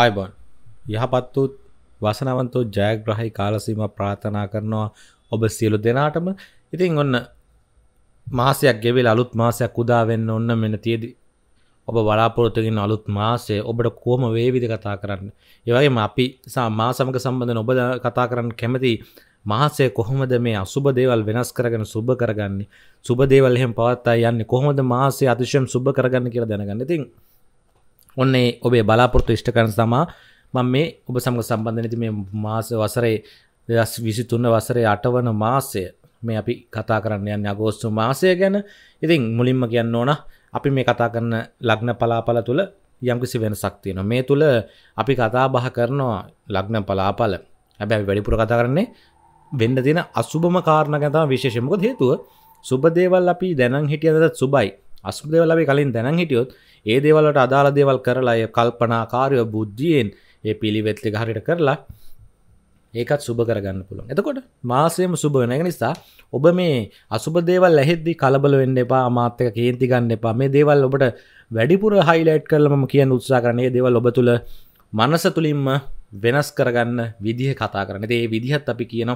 ආයිබන් යහපත් වූත් වසනවන්තෝ ජයග්‍රහයි කාලසීම ප්‍රාථනා කරනවා ඔබ සියලු දෙනාටම ඉතින් ඔන්න මාසයක් ගෙවෙල අලුත් මාසයක් උදාවෙන්න ඔන්න මෙන තියදි ඔබ බලාපොරොතුගෙන අලුත් මාසය ඔබට කෝම වේවිද කතා කරන්න ඒවගේම අපි සා මාසමක සම්බඳධන ඔබ කතා කරන්න කැමති මහසේ කොහොමද මේ අසුබ දේවල් වෙනස් කරගෙන සුබ කරගන්නේ සුබ දේවල් එහෙම පවත්තා යන්නේ කොහොමද මාසේ අතිශයම් සුබ කරගන්න කියලා දැනගන්න ඉතින් ඔන්නේ ඔබේ බලාපොරත්තු ඉෂ්ට කරන තමා මම මේ ඔබ සමඟ සම්බන්ධ නැති මේ මාස වසරේ දෙදස් විසි තුන්න වසරේ අටවන මාසය මේ අපි කතා කරන්න යන්න අගෝස්තු මාසය ගැන ඉතින් මුලින්ම කියන්න ඕන අපි මේ කතා කරන ලග්න පලාපල තුළ යම්කිසි වෙනසක් තියෙන මේ තුළ අපි කතා බහ කරනවා ලග්න පලාපල හැබැ වැඩිපුර කතා කරන්නේ වෙන්න තියෙන අසුභම කාරණ ගැතම විශේෂමක හේතුව සුබදේවල් අපි දැනන් හිටියදත් සුබයි අසු දෙවලබේ කලින් දැනන් හිටියොත් ඒ දේවලට අදාළ දේවල් කරලා ඒ කල්පනා කාරය බුද්ධියෙන් ඒ පිළිවෙත්ලි හරිට කරලා ඒකත් සුබ කරගන්න පුළුවන් එතකොට මාසයම සුබ වෙන නිසා ඔබ මේ අසුබ දේවල් ඇහෙද්දි කලබල වෙන්න එපා අමාත්‍යක කේන්ති ගන්න එපා මේ දේවල් ඔබට වැඩිපුර හයිලයිට් කරලා මම කියන උත්සාහ කරන්නේ දේවල් ඔබ තුල මනස තුලින්ම වෙනස් කරගන්න විදිහ කතා කරන ඒ විදිහත් අපි කියන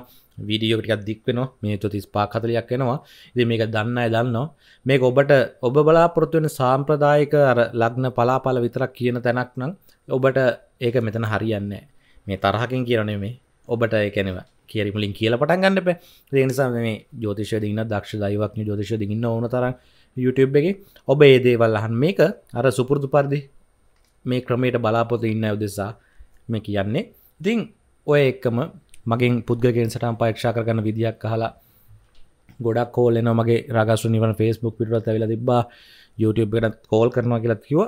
විඩියෝටිකක් දික්වෙන මේ තුතිස් පාකතලයක් වෙනවා ඉති මේක දන්න දන්නවා මේ ඔබට ඔබ බලාපොරොත්තුවෙන සාම්ප්‍රදායක අර ලග්න පලාපල විතරක් කියන තැනක් නම් ඔබට ඒක මෙතන හරියන්නේ මේ තරහකින් කියරනේ මේ ඔබට එකනෙව කියරිමලින් කියල පටන් ගන්නප රනිසා මේ ජෝතිෂ දින්න දක්ෂ දයිවක්න ජෝතිෂ දින්න ඕන තර YouTube එක ඔබ ඒදේවල් අහන් මේක අර සුපුරදු පරදි මේ ක්‍රමයට බලාපොත ඉන්න උදෙසා මේ කියන්නේ ඉතින් ඔය එක්කම මගින් පුද්ගලගෙන් සටම් පරීක්ෂා කරගන්න විදිියක් කහලා ගොඩක් කෝලන මගේ රගසු නිවන ෆෙස්බුක් පිටුවත් ඇවිල තිබා YouTube එකටත් කෝල් කරනවා කියලා කිව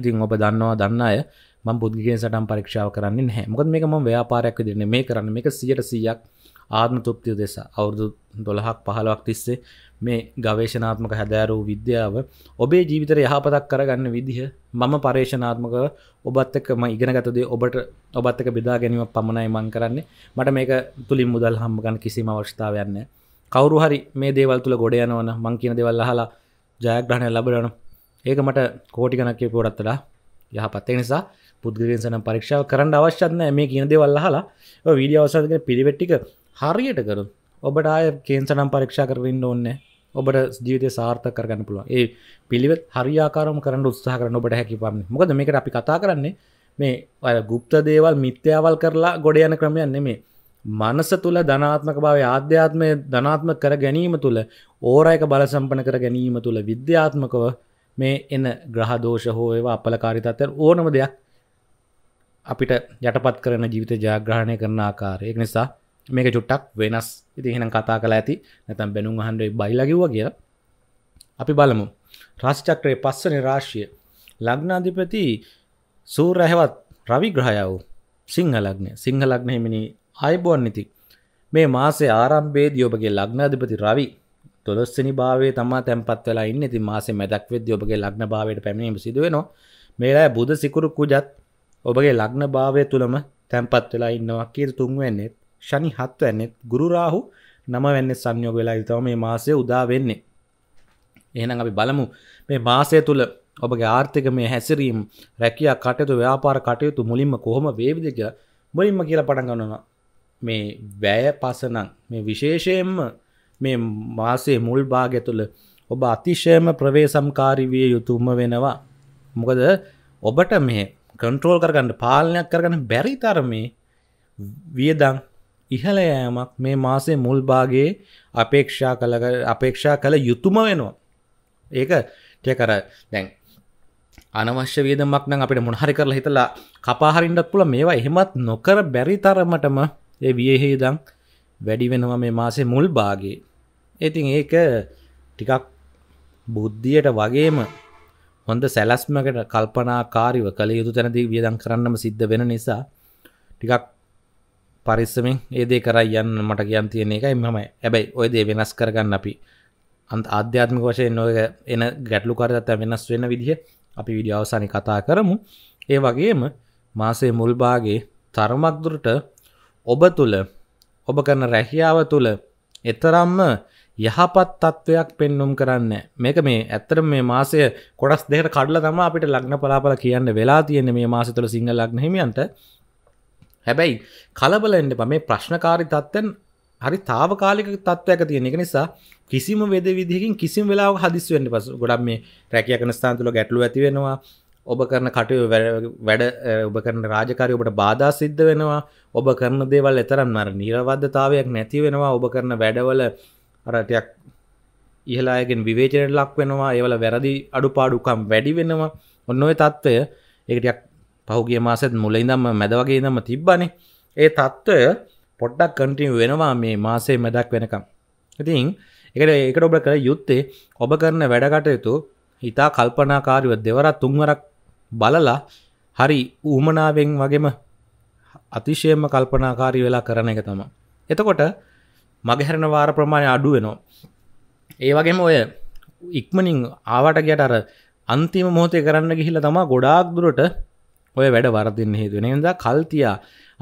ඉතින් ඔබ දන්නවා දන්න අය ම පුද්ගගෙන් සටම් පරීක්ෂාව කරන්න හැමකත් මේ ම ව්‍යාපාරයක් දෙන්න මේ කරන්න එක සියට සියක් ආත්ම තුප්තිය දෙෙස අවුරදු දොළහක් පහලවක් තිස්සේ මේ ගවේශනාත්මක හැදෑරූ විද්‍යාව ඔබේ ජීවිතර යහපතක් කරගන්න විදිහ මම පර්ේෂනාත්මක ඔබත් එක්ක ම ඉගෙන ගතදේ ඔබට ඔබත් එක බෙදා ගැනීම පමණයි මං කරන්නේ මට මේක තුළින් මුදල් හම්බගන්න කිසිම අවස්ථාවයන්න කවරු හරි මේ දේවල් තුළ ගොඩ යනවන මං කියන දෙවල් හලා ජයග්‍රහණය ලබරන ඒක මට කෝටිගනක්කේ පොරත්තලා යහපත්තේ නිසා පුද්ගලසන පරීක්ෂාව කරන්න අවශ්‍යත්න මේ කියන දෙවල් හලා විඩිය අවසාධක පිරිවෙට්ටික හරියට කරු ඔබට ආය කේන්සනම් පරීක්ෂා කරන්න ඕන්නේ ඔබට ජීවිතය සාර්ථක කරගන්න පුළුවන් ඒ පිළිවෙත් හරියාකාරම කරන්න උත්සාහ කරන ඔබට හැකි පමණ මොකද මේකට අපි කතා කරන්නේ මේ අය ගුප්ත දේවල් මිත්‍යාවල් කරලා ගොඩ යන ක්‍රමයක් නෙමේ මනස තුළ ධනාත්මක භාව ආධ්‍යාත්මය ධනාත්ම කර ගැනීම තුළ ඕරයක බල සම්පන කර ගැනීම තුළ විද්‍යාත්මකව මේ එන ග්‍රහදෝෂ හෝ ඒවා අපලකාරිතත්තර ඕනම දෙයක් අපිට යටපත් කරන ජීවිත ජාග්‍රහණය කරන ආකාරය නිසා මේක චුට්ටක් වෙනස් ඉතිහෙන කතා කලා ඇති නැතම් බැනුම් හන්ඩේ බයිලකිව්ව කිය අපි බලමු රාශ්චක්‍රයේ පස්සන රාශිය ලග්නාධිපති සූර් ඇහෙවත් රවි ග්‍රහයාව සිංහ ලග්නය සිංහ ලග්න හිමිනි අයිබෝන් නිති මේ මාසේ ආරම්භේදී ඔබගේ ලග්නාධිපති රවි දොළොස්සනි භාවේ තමා තැන්පත් වෙලා ඉන්න ති මාසේ මැදක් වෙද ඔබගේ ලග්න භාවයට පැමිණීම සිදුවෙනවා මේලා බුද සිකුරු කුජත් ඔබගේ ලග්න භාවය තුළම තැන්පත් වෙලා ඉන්නවා කීර තුන්වෙන්නේෙත් ශනි හත් වැන්නෙත් ගුරුරාහු නම වෙන්න සංයෝග වෙලා තව මේ මාසය උදා වෙන්නේ එහෙනම් අපි බලමු මේ මාසය තුළ ඔබගේ ආර්ථික මේ හැසිරීම් රැකයා කටයුතු ව්‍යාපාර කටයුතු මුලින්ම කොහොම වේවිද කියලා මුලින්ම කියලා පටන් ගන්නවා මේ වැය පසනම් මේ විශේෂයෙන්ම මේ මාසේ මුල් භාගය තුළ ඔබ අතිශයම ප්‍රවේසම්කාරී විය යුතුම වෙනවා මොකද ඔබට මේ කන්ට්‍රෝල් කරගන්න පාලනයක් කරගන්න බැරි තරමේ වියදම් ඉහළ යෑමක් මේ මාසේ මුල් භාගයේ අපේක්ෂා කළ අපේක්ෂා කළ යුතුම වෙනවා. ඒක ටකර දැන් අනවශ්‍ය වේදමක් නම් අපිට මොනහරි කරලා හිතලා කපාහරින්නත් පුළුවන් මේවා එහෙමත් නොකර බැරි තරමටම ඒ වියහිදම් වැඩි වෙනවා මේ මාසේ මුල් භාගයේ. ඉතින් ඒක ටිකක් බුද්ධියට වගේම හොඳ සැලස්මකට කල්පනාකාරීව කළ යුතු තැනදී වියදම් කරන්නම සිද්ධ වෙන නිසා ටිකක් පරිස්සමෙන් ඒදේ කරයි යන්න මට කියන් තියෙන එකයි මම ඇබැයි ඔය දේ වෙනස් කරගන්න අපි අන්ත අධ්‍යාත්මික වශයෙන් නොක එන ගැටලු කරදත්ත වෙනස් වෙන විදිහ අපි විඩියවසානි කතා කරමු ඒ වගේම මාසේ මුල්භාගේ තරමක්දුරට ඔබ තුළ ඔබ කරන රැහියාව තුළ එතරම්ම යහපත් තත්ත්වයක් පෙන්නුම් කරන්න මේක මේ ඇත්තර මේ මාසය කොටස් දෙකට කඩල තම අපිට ලක්න පලාපල කියන්න වෙලා තියෙන මේ මාස තුළ සිංහල ලක්න හිමියන්ට හැබැයි කලබලෙන්ට මේ ප්‍රශ්නකාරි තත්ත්වයන් හරි තාවකාලික තත්ත්වයක තියෙන එක නිසා කිසිම වෙද විදිහකින් කිසිම වෙලාවක හදිස්සි වෙන්න පසු ගොඩක් මේ රැකියා කරන ස්ථාන තුල ගැටලු ඇති වෙනවා ඔබ කරන කටයුතු වැඩ ඔබ කරන රාජකාරිය ඔබට බාධා සිද්ධ වෙනවා ඔබ කරන දේවල් එතරම් අර නිරවද්‍යතාවයක් නැති වෙනවා ඔබ කරන වැඩවල අර ටිකක් ඉහළායකින් විවේචනයට ලක් වෙනවා ඒවල වැරදි අඩුපාඩුකම් වැඩි වෙනවා ඔන්න ඔය తত্ত্বය ඒක ටිකක් පහුගේ මාසෙත් මුලයිඳම් මැදවගේ දම තිබ්බනේ ඒ තත්ත්වය පොඩ්ඩක් කටින් වෙනවා මේ මාසේ මැදක් වෙනකම් ඉතින් එකට ඒකට ඔබ කළ යුත්තේ ඔබ කරන වැඩකටයුතු හිතා කල්පනාකාරව දෙවරත් තුන්වරක් බලලා හරි ඌමනාවෙන් වගේම අතිශයම කල්පනාකාරී වෙලා කරන එක තම. එතකොට මගහැරණ වාර ප්‍රමාණය අඩු වෙනවා. ඒ වගේම ඔය ඉක්මනින් ආවට ගියට අර අන්තිම මොහොතේ කරන්න ගිහිල්ලා තමයි ගොඩාක් දුරට ඔය වැඩ වරදින්න හේතුවෙන එද කල්තියා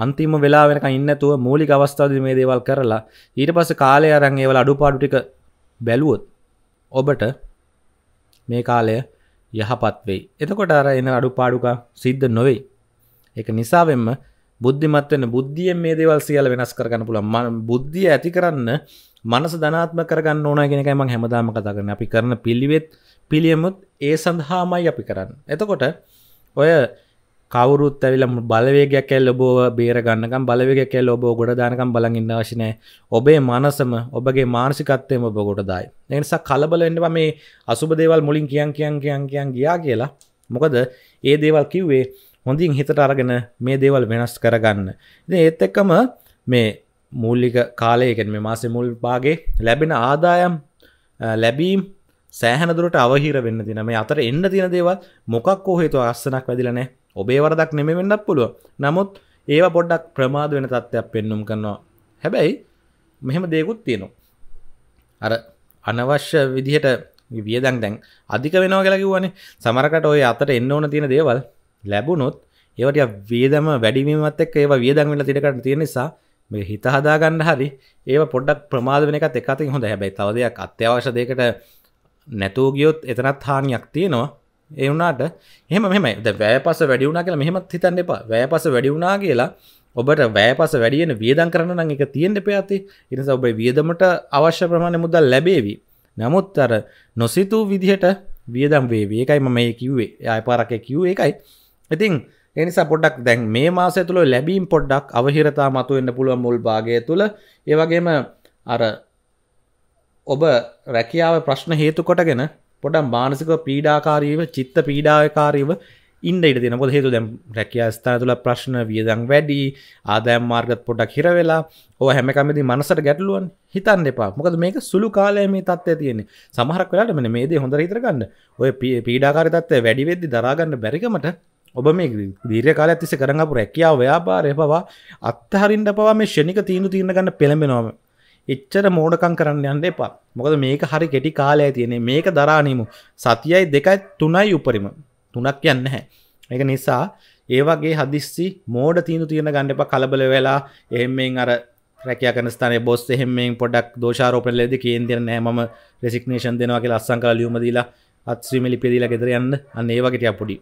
අන්තිම වෙලා වෙනක ඉන්නතුව මූලික අවස්ථාද මේ දේවල් කරලා ඊට පස කාලය අරන් ඒවල අඩුපාඩු ටික බැලුවොත් ඔබට මේ කාලය යහපත් වෙයි එතකොට අර එන අඩුපාඩුක සිද්ධ නොවෙයි එක නිසාවෙන්ම බුද්ධිමත් වෙන බුද්ධියෙන් මේ දේවල් සියල්ල වෙනස් කරගන්න පුළුවන් මන බුද්ධිය ඇති කරන්න මනස ධනාත්මක කරගන්න ඕන කියන එකයි මම හැමදාම කතා කරන්නේ අපි කරන පිළිවෙත් පිළියමුත් ඒ සඳහාමයි අපි කරන්න එතකොට ඔය කවරුත් ඇවිල බලවේගයක් ඇල් ඔබෝ බේරගන්නකම් බලවේගයක් ඇල් ඔබෝ ගොඩදානකම් බලඟන්න වශනය ඔබේ මනසම ඔබගේ මානසිකත්වයම ඔබ ගොඩදායි. එනිසා කලබලෙන්ටම මේ අසුබදේවල් මුලින් කියන් කියන් කියන් කියන් ගියා කියලා මොකද ඒ දේවල් කිව්වේ හොඳින් හිතට අරගෙන මේ දේවල් වෙනස් කරගන්න. ඉති ඒත් එක්කම මේ මූල්ලික කාලයකෙන් මේ මාසේ මුල් පාගේ ලැබෙන ආදායම් ලැබීම් සෑහනදුරට අවහිර වෙන්න තින මේ අතර එන්න තින දේවල් මොකක් හේතු අස්සනක් වැදිලනෑ ඔබේ වරදක් නෙම වෙන්නක් පුළුව නමුත් ඒව පොඩ්ඩක් ප්‍රමාද වෙන තත්ත්වයක් පෙන්නුම් කරනවා හැබැයි මෙහෙම දේකුත් තියෙනවා අර අනවශ්‍ය විදිහට වියදන් දැන් අධික වෙනවා කියලා කිව්වනේ සමරකට ඔය අතට එන්න ඕන තියෙන දේවල් ලැබුණොත් ඒවට වේදම වැඩිවීමත් එක්ක ඒවා වියදම් වෙලා තිරකට තියෙන නිසා මේ හිත හදාගන්න හරි ඒව පොඩ්ඩක් ප්‍රමාද වෙන එකත් එක අතින් හොඳ හැබැයි තව දෙයක් අත්‍යවශ්‍ය දෙයකට නැතෝගියොත් එතනත් හානියක් තියෙනවා ඒ වුණාට එහෙම මෙමයි ද වෑපස වැඩිවුණා කියලා මෙහෙමත් හිතන්න එපා වෑපස වැඩිවුණා කියලා ඔබට වෑපස වැඩියෙන වියදම් කරන්න නම් එක තියෙන්න එපා ඇති ඒ නිසා ඔබේ වියදමට අවශ්‍ය ප්‍රමාණය මුදල් ලැබේවි නමුත් අර නොසිතූ විදිහට වියදම් වේවි ඒකයි මම මේ කිව්වේ ආයපාරකේ කිව්වේ ඒකයි ඉතින් ඒ නිසා පොඩ්ඩක් දැන් මේ මාසය තුල ලැබීම් පොඩ්ඩක් අවහිරතා මතුවෙන්න පුළුවන් මුල් භාගය තුල ඒ වගේම අර ඔබ රැකියාව ප්‍රශ්න හේතු කොටගෙන පොඩම් මානසික පීඩාකාරීව චිත්ත පීඩාකාරීව ඉන්ඩ ඉට දෙන පොද හේතු දැම් රැකයා ස්ථාන තුළ ප්‍රශ්න වියදං වැඩි ආදෑම් මාර්ගත් පොඩක් හිරවෙලා ඕ හැමකමති මනසට ගැටලුවන් හිතන්න එපා මොකද මේක සුළු කාලය මේ තත්වය තියෙන සමහරක් වෙලාට මෙන මේදේ හොඳ හිතරගන්න ඔය පීඩාකාරි තත්වය වැඩිවෙද්දි දරාගන්න බැරිකමට ඔබ මේ දීර කාල ඇතිස කරඟපු රැකියාව ව්‍යාපාරය පවා අත්තහරින්ට පවා මේ ෂණික තීනු තිීරගන්න පෙළඹෙනවා එච්චර මෝඩකං කරන්න යන්න එපා මොකද මේක හරි කෙටි කාලය තියෙනෙ මේක දරානීමු සතියයි දෙකයි තුනයි උපරිම තුනක් යන්න හැ එක නිසා ඒවගේ හදිස්සි මෝඩ තීනු තියෙන ගණ්ඩප කලබල වෙලා එහෙමෙන් අර රැකයා කනස්ථාන බොස් එහෙමෙන් පොඩක් දෝෂාරෝපන ලෙද කේන්දර නෑ ම රෙසික්නේෂන් දෙනවාගේ ලස්සංකාලියුමදීලා අත්ශ්‍රීමලි පෙදිලා ගෙදර යන්න අන්න ඒවගේට අපොඩි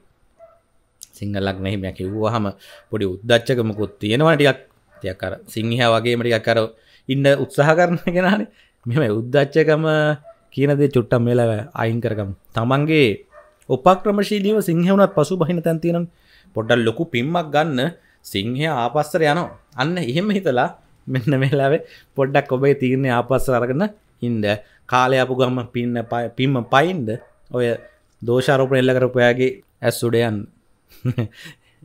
සිංහලක් නැහිමයක් කිව්වහම පොඩි උද්දච්චකමකුත් තියෙනවා ටිකක් තියකර සිංහයා වගේමටිකක් කර ඉන්න උත්සාහ කරන කෙනනේ මෙම උද්දච්චකම කියනදේ චුට්ටම් වෙලව අයින් කරගම් තමන්ගේ උපක්‍රමශීලීව සිංහවනත් පසු බහින තැන්තිනම් පොඩ්ඩල් ලොකු පිම්මක් ගන්න සිංහය ආපස්සර යනවා අන්න එහෙම හිතලා මෙන්න මේලාවේ පොඩ්ඩක් ඔබේ තියන්නේ ආපස්සර අරගන්න ඉන්ඩ කාලයපු ගම්ම පින්න පිම්ම පයින්ද ඔය දෝෂාරෝපන එල්ල කරපයාගේ ඇස්සුඩයන්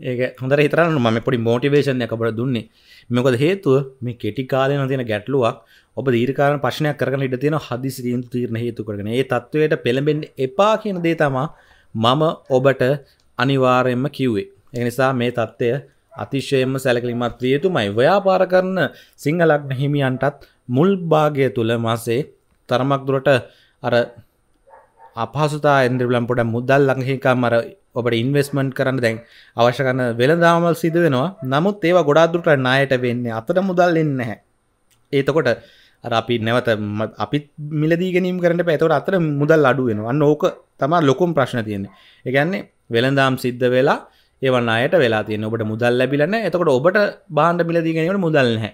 ඒක හොඳර හිතරන්න ම පොඩි මෝටිවේශන් එකකට දුන්නේ මොකද හේතුව මේ කෙටි කාලය තියෙන ගැටලුවක් ඔබ දීර්කාරණ ප්‍රශ්නයක් කරගෙන ඉඩ තියෙන හදිසි යුතු තීරණ හේතු කරගෙන ඒ තත්වයට පෙළඹෙන්න එපා කියන දේ තමා මම ඔබට අනිවාර්යෙන්ම කිව්වේ ඒ නිසා මේ තත්ත්වය අතිශයම සැලකිලිමත් විය යුතුමයි ව්‍යාපාර කරන සිංහලග්න හිමියන්ටත් මුල් භාගය තුල මාසේ තරමක් දුරට අර අපහසුතා එන්ද්‍රබලම් පොඩ මුදල් ලංහිකා මර ඔබට ඉන්වස්මන්් කරන්න දැන් අවශ්‍ය කරන්න වෙළදාමල් සිද වෙනවා නමුත් ඒවා ගොඩාදුරට නායට වෙන්නේ අතට මුදල් එන්න හැ ඒතකොට අපි නැවත අපිත් මිලදී ගැනීම කරට පැතවට අතර මුදල් අඩු වෙනවන්න ඕක තමා ලොකුම් ප්‍රශ්න තියන්නේ එකන්නේ වෙළඳම් සිද්ධ වෙලා ඒවන්න අයට වෙලා තියෙන ඔබට මුදල් ලැබිලන්න එතකොට ඔබට බාණ්ඩ මිලදී ගැනීමට මුදල් නැහැ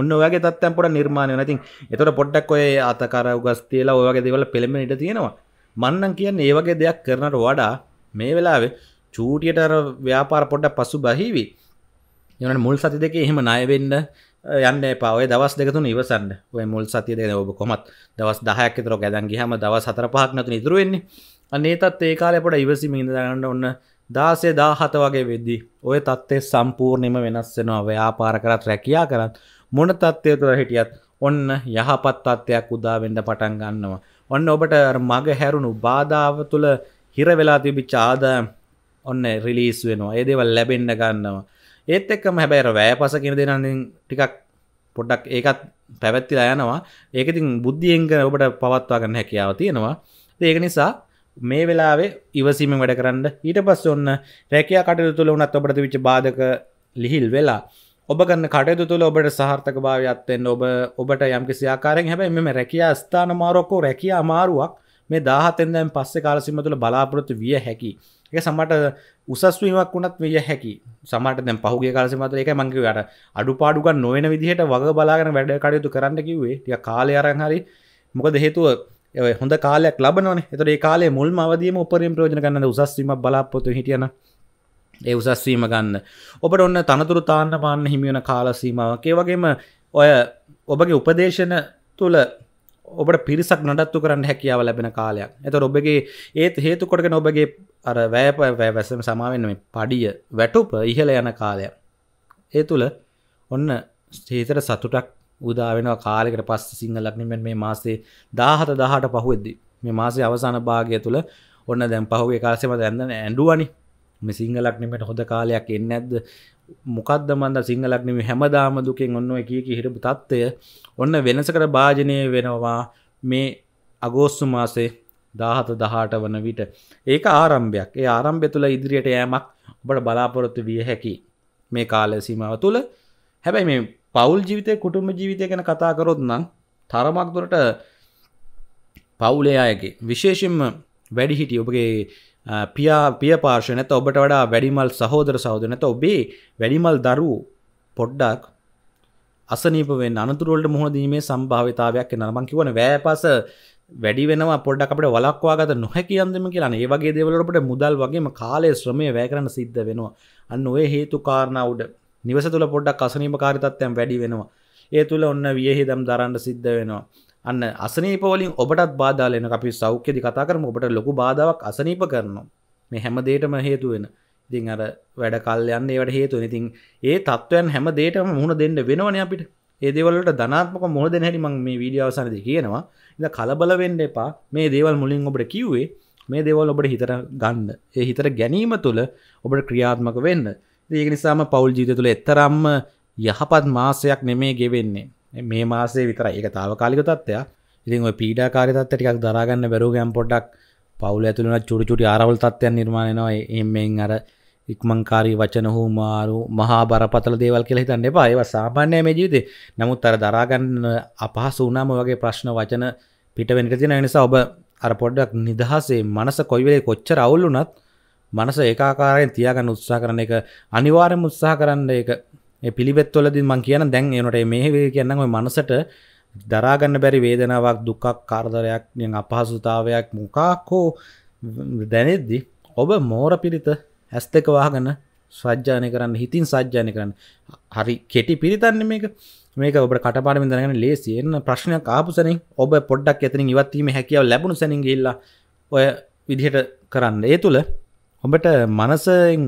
ඔන්න ඔයාගේ තත්තැම් පොට නිර්මාණය නැතින් එතොට පොඩ්ඩක් ඔය අතකර උගස් තියලා ඔයාගේ දෙවල පෙළෙමෙනට තියෙනවා මන්නම් කියන්න ඒ වගේ දෙයක් කරනට වඩා මේ වෙලාවේ චූටියට ව්‍යාපාර පොඩ්ඩ පසු බහිවි යන මුල් සති දෙක එහෙම නයවෙන්න යන්න පවය දවස් දෙකතුන ඉවසන්න ඔය මුල් සතිය දෙන ඔබ කොමත් දවස් දහයක් තර ගැදන්ගේ හම දවස් හතර පහක්නතු නිතුරුවෙන්නේ අනේතත් ඒ කාලපට ඉවසිමින්ද දන්න ඔන්න දාසේ දාහත වගේ වෙද්දි ඔය තත්ත්ේ සම්පූර්ණයම වෙනස්සෙනවා ව්‍යාපාර කරත් රැකයා කරත් මොන තත්ත්ය තුර හිටියත් ඔන්න යහපත් තත්ත්වයක් උදාවෙන්ඩ පටන් ගන්නවා ඔන්න ඔබට මග හැරුණු බාධාව තුළ හිර වෙලා තිබිච්ච ආදායම් ඔන්න රිලීස් වෙනවා ඒ දේවල් ලැබෙන්න ගන්නවා ඒත් එක්කම හැබැයි වෑපස කියන දේ නම් ටිකක් පොඩ්ඩක් ඒකත් පැවැත්තිලා යනවා ඒක ඉතින් බුද්ධියෙන් ඔබට පවත්වා ගන්න හැකියාව තියෙනවා ඒක නිසා මේ වෙලාවේ ඉවසීමෙන් වැඩ කරන්න ඊට පස්සේ ඔන්න රැකියා කටයුතු තුළ වුණත් ඔබට තිබිච්ච බාධක ලිහිල් වෙලා ඔබ ගන්න කටයුතු තුළ ඔබට සාර්ථක භාවයක්ත්වෙන් ඔබ ඔබට යම් කිසියාකාරෙන් හැබැයි මෙම රැකයා ස්ථාන මාරොක්කෝ රැකිය අමාරුවක් මේ දාහතෙන් දැන් පස්සේ කාලසිම තුළ බලාපොරොත්තු විය හැකි එක සමට උසස්වීමක් වුණත් විය හැකි සමට දැන් පහුගේ කාලසිමත එක මංකිව යට අඩු පාඩුගන් නොවෙන විදිහට වග බලාගෙන වැඩ කටයුතු කරන්න කිවේ ටිය කාලය අරන් හරි මොකද හේතුව හොඳ කාලයක් ලබනවන එතට ඒ කාලේ මුල් අවදීම උපරින් ප්‍රෝජන ගන්න උසස්වීම බලාපොතු හිටියනවා ඒ උසස්වීම ගන්න ඔබට ඔන්න තනතුරු තාන්න පාන්න හිමියන කාලසීමාවකේ වගේම ඔය ඔබගේ උපදේශන තුළ ඔබට පිරිසක් නඩත්තු කරන්න හැකියාව ලැබෙන කාලයක් ඇත ඔබගේ ඒත් හේතු කොටගෙන ඔබගේ අර වැෑප වැෑ වැසම සමාවෙන්න මේ පඩිය වැටුප ඉහළ යන කාලය ඒ තුළ ඔන්න ස්ථේතර සතුටක් උදාවෙනවා කාලෙකට පස්ස සිංහලක්නමෙන් මේ මාසේ දාහත දහට පහුවෙද්දි මේ මාසේ අවසාන භාගය තුළ ඔන්න දැම් පහුගේ කාසෙම දැන්න ඇඩුවනි මේ සිංහලක්නමට හොඳ කාලයක් එන්න ඇද මොකක්ද මන්ද සිංහලක්නම හැමදාම දුකෙන් ඔන්න එක හිරපු තත්ත්වය ඔන්න වෙනසකට භාජනය වෙනවා මේ අගෝස්තු මාසේ දාහත දහට වන විට ඒක ආරම්භයක් ඒ ආරම්භය තුළ ඉදිරියට යෑමක් ඔබට බලාපොරොත්තු විය හැකි මේ කාලය සීමාව තුළ හැබැයි මේ පවුල් ජීවිතය කුටුම ජීවිතය ගැන කතා කරොත් නම් තරමක් දුරට පවුලේ අයගේ විශේෂෙන්ම වැඩිහිටිය ඔබගේ පියා පිය පාර්ශය නැත ඔබට වඩා වැඩිමල් සහෝදර සහෝදර නැත ඔබේ වැඩිමල් දරුවෝ පොඩ්ඩක් අසනීප වෙන්න අනතුරුවලට මුහුණ දීමේ සම්භාවිතාවයක් එනවා මම කියවන වෑයපස වැඩි වෙනවා පොඩ්ඩක් අපිට වළක්වා ගත නොහැකි යන්දම කියලා නේ. ඒ වගේ දේවල් වලට මුදල් වගේම කාලය ශ්‍රමය වැය කරන්න සිද්ධ වෙනවා. අන්න ඔය හේතු කාරණා උඩ නිවස තුල පොඩ්ඩක් අසනීපකාරී තත්ත්වයන් වැඩි වෙනවා. ඒ තුල ඔන්න වියහිදම් දරන්න සිද්ධ වෙනවා. අන්න අසනීපවලින් ඔබටත් බාධාලන අපි සෞඛ්‍යදි කතා කරම ඔබට ලොකු බාධාවක් අසනීප කරනවා මේ හැමදේටම හේතුවෙන ඉතින් අර වැඩ කල් යන්න ඒවට හේතු ඉතින් ඒ තත්ත්වයන් හැම දේටම මුහුණ දෙන්න වෙනවන අපිට ඒදවලට ධනාත්මක මුහුණ දෙන හැටි මං මේ වීඩියවසනද කියනවා ඉඳ කලබල වෙන්න එපා මේ දේවල් මුලින් ඔබට කිව්වේ මේ දේවල් ඔබට හිතර ගන්න ඒ හිතර ගැනීම තුළ ඔබට ක්‍රියාත්මක වෙන්න ඒක නිසාම පවුල් ජීත තුළ එත්තරම්ම යහපත් මාසයක් නෙමේ ගෙවෙන්නේ මේ මාසේ විතර ඒක තාවකාලික තත්ත්වයක් ඉතින් ඔය පීඩාකාරී තත්ත්ව ටිකක් දරාගන්න බැරුව ගම් පොඩ්ඩක් පවුල ඇතුළේන චුටි චුටි ආරවුල් තත්ත්වයන් නිර්මාණය වෙනවා එම්මෙන් අර ඉක්මංකාරී වචන හුමාරු මහා බරපතල දේවල් කියලා හිතන්න එපා ඒවා සාමාන්‍ය මේ ජීවිතේ නමුත් අර දරාගන්න අපහසු වුණාම වගේ ප්‍රශ්න වචන පිට වෙන්න තියෙන නිසා ඔබ අර පොඩ්ඩක් නිදහසේ මනස කොයි වෙලේ කොච්චර අවුල් වුණත් මනස ඒකාකාරයෙන් තියාගන්න උත්සාහ කරන එක අනිවාර්යයෙන්ම උත්සාහ කරන්න ඒක පිළිබෙත්වලදි මං කියන දැන් එනට මේ කියන්න ඔය මනසට දරාගන්න බැරි වේදනාවක් දුකක් කාර්දරයක් අපහසුතාවයක් මොකාක්කෝ දැනෙද්දි ඔබ මෝර පිරිත ඇස් දෙක වාගන්න සජ්ජානය කරන්න හිතින් සජ්ජානය කරන්න හරි කෙටි පිරිතන්න මේක මේක ඔබ කටපාඩම දැනගෙන ලේසි එන්න ප්‍රශ්නයක් ආපුසන ඔබ පොඩ්ඩක් ඇතන ඉවත්වීම හැකියාව ලැබුණු සැනින් ඉල්ලා ඔය විදිහට කරන්න ඒ තුළ ඔබට මනසෙන්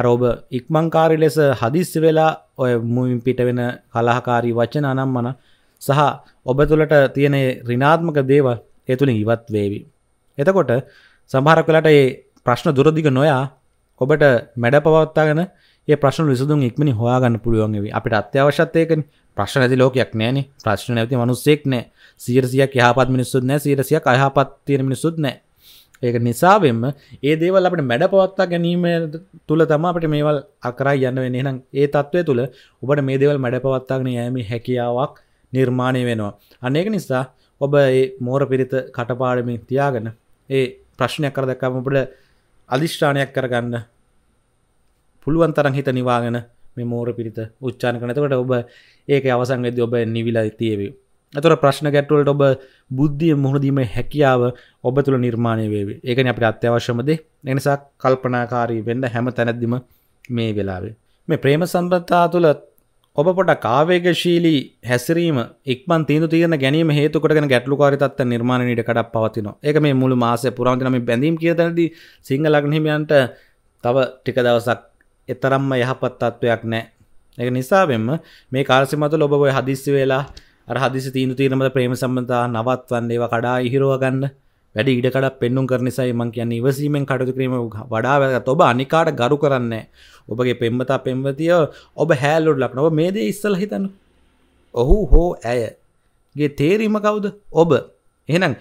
අර ඔබ ඉක්මංකාරී ලෙස හදිස්සි වෙලා ඔය මුවින් පිට වෙන කලහකාරී වචන අනම් මන සහ ඔබ තුළට තියෙන රිනාත්මක දේවල් ඒ තුළින් ඉවත් වේවි. එතකොට සමහරක් වෙලාට මේ ප්‍රශ්න දුරදිග නොයා ඔබට මැඩ පවත්වාගෙන ඒ ප්‍රශ්න විසඳුම් ඉක්මනින් හොයාගන්න පුළුවන් වෙවි. අපිට අත්‍යවශ්‍යත් ඒකනේ. ප්‍රශ්න නැති ලෝකයක් නෑනේ. ප්‍රශ්න නැති මිනිස්සෙක් නෑ. 100ක් යහපත් මිනිස්සුත් නෑ. 100ක් අයහපත් තියෙන මිනිස්සුත් නෑ. ඒක නිසාවෙන්ම ඒ දේවල් අපට මැඩ පවත්තා ගැනීම තුළ තම අපට මේවල් අකරයි යන්න වෙන්නේ නම් ඒ තත්ත්වය තුළ ඔබට මේ දේවල් මැඩ පවත්තාගෙන යෑම හැකියාවක් නිර්මාණය වෙනවා. අනේක නිසා ඔබ ඒ මෝර පිරිත කටපාඩමින් තියාගෙන ඒ ප්‍රශ්නයක් කර දැක්කම ඔබට අධිෂ්ඨානයක් කරගන්න පුළුවන් තරම් හිත නිවාගෙන මේ මෝර පිරිත උච්චාරණ කරනකොට ඔබ ඒක අවසන් වෙද්දී ඔබ නිවිලා තියෙවි. ඇතොර ප්‍රශ්න ගැටවලට ඔබ බුද්ධිය මුහුණදීම හැකියාව ඔබ තුළ නිර්මාණය වේවි ඒකන අපිට අත්‍යවශ්‍යමද එනිසා කල්පනාකාරී වෙන්න හැම තැනැද්දිම මේ වෙලාවේ මේ ප්‍රේම සම්බත්තා තුළ ඔබ පොට කාවේගශීලී හැසිරීම ඉක්මන් තීන තියෙන ගැනීම හේතුකටගෙන ගැටලුකාරිතත් නිර්මාණයට කඩක් පවතිනවා ඒක මේ මුළු මාසය පුරාන්තිනම බැඳීම් කියතනදී සිංහල අග්නහිමියන්ට තව ටික දවසක් එතරම්ම යහපත් තත්ත්වයක් නෑ එක නිසාවෙන්ම මේ කාර්සිමතු ලොබ ඔය හදිස්සි වෙලා හදිසි තීන තීරමට ප්‍රේම සම්බඳතා නවත්වන්නේව කඩා ඉහිරෝ ගන්න වැඩ ඉඩකට පෙන්නුම් කරනිසයි මං කියන්නේ ඉවසීමෙන් කටයුතු කිරීම වඩා වැදගත්. ඔබ අනිකාට ගරු කරන්නේ ඔබගේ පෙම්වතා පෙම්වතිය ඔබ හැලුඩ් ලක්න. ඔබ මේ දේ ඉස්සලා හිතන්න. ඔහු හෝ ඇය ගේ තේරීම කවුද? ඔබ. එහෙනම්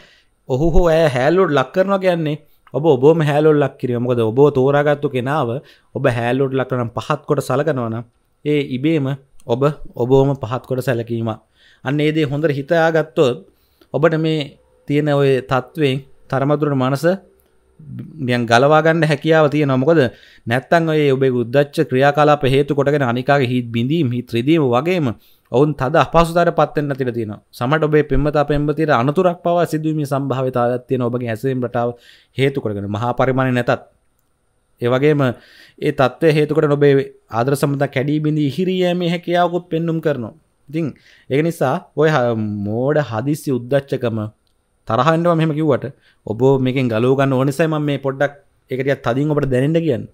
ඔහු හෝ ඇය හැලුඩ් ලක් කරනවා කියන්නේ ඔබ ඔබම හැලුඩ් ලක් කිරීම. මොකද ඔබ තෝරාගත්තු කෙනාව ඔබ හැලුඩ් ලක් කරන පහත් කොට සලකනවා නම් ඒ ඉබේම ඔබ ඔබවම පහත් කොට සැලකීමක් අන්න ඒදේ හොඳර හිතයා ගත්තොත් ඔබට මේ තියෙන ඔය තත්ත්වෙන් තරමදුරට මනස ියන් ගලවාගන්න හැකියාව තිය නොමකද නැත්තන් ඔය ඔබේ උද්දච්ච ක්‍රියාකාලා පහේතු කොටගෙන අනිකාගේ හිත් බිඳීම හි ත්‍රදීම වගේම ඔවුන් තද අපසුතර පත්වෙන්න තිර තියෙන සමට ඔබේ පෙන්මතා පැම්පතිර අනතුරක් පවා සිදුවීම සම්භාවිතාවත් තියෙන ඔබගේ ඇසම් රටාව හේතු කොටගෙන මහා පරිමාණය නැතත් ඒවගේම ඒ තත්ව හේතුකට නොබේ ආදර සමත කැඩී බිඳී හිරියෑමේ හැකියාවකුත් පෙන්නුම් කරනවා ඉතින් ඒ නිසා ඔය මෝඩ හදිසි උද්දච්චකම තරහන්ටම මෙම කිව්වට ඔබ මේකින් ගලෝගන්න ඕනිසයිම මේ පොඩ්ඩක් එකටියත් තදින් ඔබට දැනෙන්ට කියන්න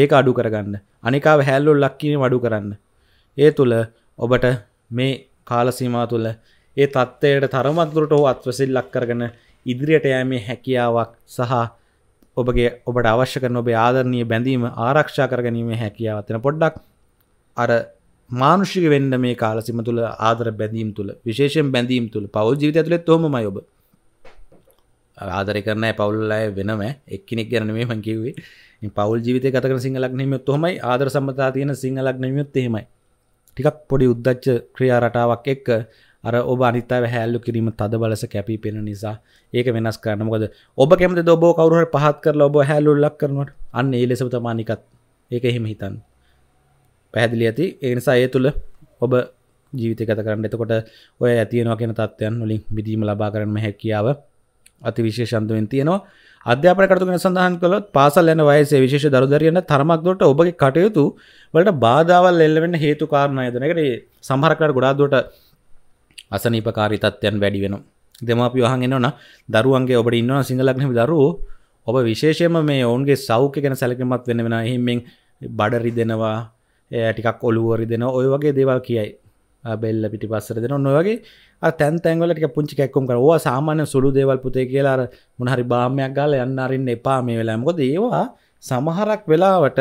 ඒක අඩු කරගන්න අනිකාව හැල්ලොල් ලක්කින වඩු කරන්න ඒ තුළ ඔබට මේ කාලසීමා තුළ ඒ තත්ත්වයට තරමත්තුරට හෝ අත්වසිල් ලක් කරගන ඉදිරියට යෑමේ හැකියාවක් සහ ඔබගේ ඔබට අවශ්‍ය කරන ඔබේ ආදරණය බැඳීම ආරක්ෂා කරගනීම හැකියාවත්තෙන පොඩ්ඩක් අර මානුෂික වෙන්න මේ කාලසිම තුළ ආදර බැඳීම් තුළ විශේෂෙන් බැඳීම් තුළ පවල් ජීවිත ඇතුළේ තොමම යොබ ආදර කරන පවුල්ලය වෙනම එක්කෙනෙක් ගැන මේ මං කිව්වේ පවල් ජීවිත කතක සිංහලක් නෙමත් හොමයි ආදර සම්බතා තියෙන සිංහලක් නමයොත් එහෙමයි ටිකක් පොඩි උද්දච්ච ක්‍රියා රටාවක් එක්ක අර ඔබ අනිතාව හැල්ලු කිරීම තද බලස කැපී පෙන නිසා ඒක වෙනස් කරනමකද ඔබ කැමති ඔබ කවරුහට පහත් කරලා ඔබ හැල්ලුල්ලක් කරනට අන්න ඒ ලෙසම තමානිකත් ඒක එහෙම හිතන්න පැහැදිලි ඇති ඒනිසා ඒ තුළ ඔබ ජීවිත කත කරන්න එතකොට ඔය ඇතියනවා කියෙන තත්වයන් වලින් බිදීම ලබා කරන්න හැකියාව අති විශේෂන්තුවෙන් තියෙනවා අධ්‍යාපන කටතුගෙන සඳහන් කළොත් පාසල් යන වයසේ විශේෂ දරුදරයන්න තරමක්දොට ඔබගේ කටයුතු වලට බාධාවල් එල්ලවෙන්න හේතු කාරණයදනකට සහරකට ගොඩාදුවට අසනීපකාරි තත්වයන් වැඩි වෙන දෙමාපි වහන් එන්නවන දරුවන්ගේ ඔබට ඉන්නවා සිංහලක්නම දරුවෝ ඔබ විශේෂයම මේ ඔවුන්ගේ සෞඛ්‍ය ගැන සැලකමත් වෙන වෙන එහෙමෙන් බඩරි දෙනවා ටිකක් ඔලුවරි දෙන ඔය වගේ දේවල් කියයි බෙල්ල පිටි පස්සර දෙන නොවගේ තැන් තැන්වලට පුංචි කැක්කුම් කර ඕ සාමාන්‍ය සුළු දේවල් පුතේ කියලා මොනහරි බාමයක් ගාල යන්න අරින්න එපා මේ වෙලාමකොද ඒවා සමහරක් වෙලාවට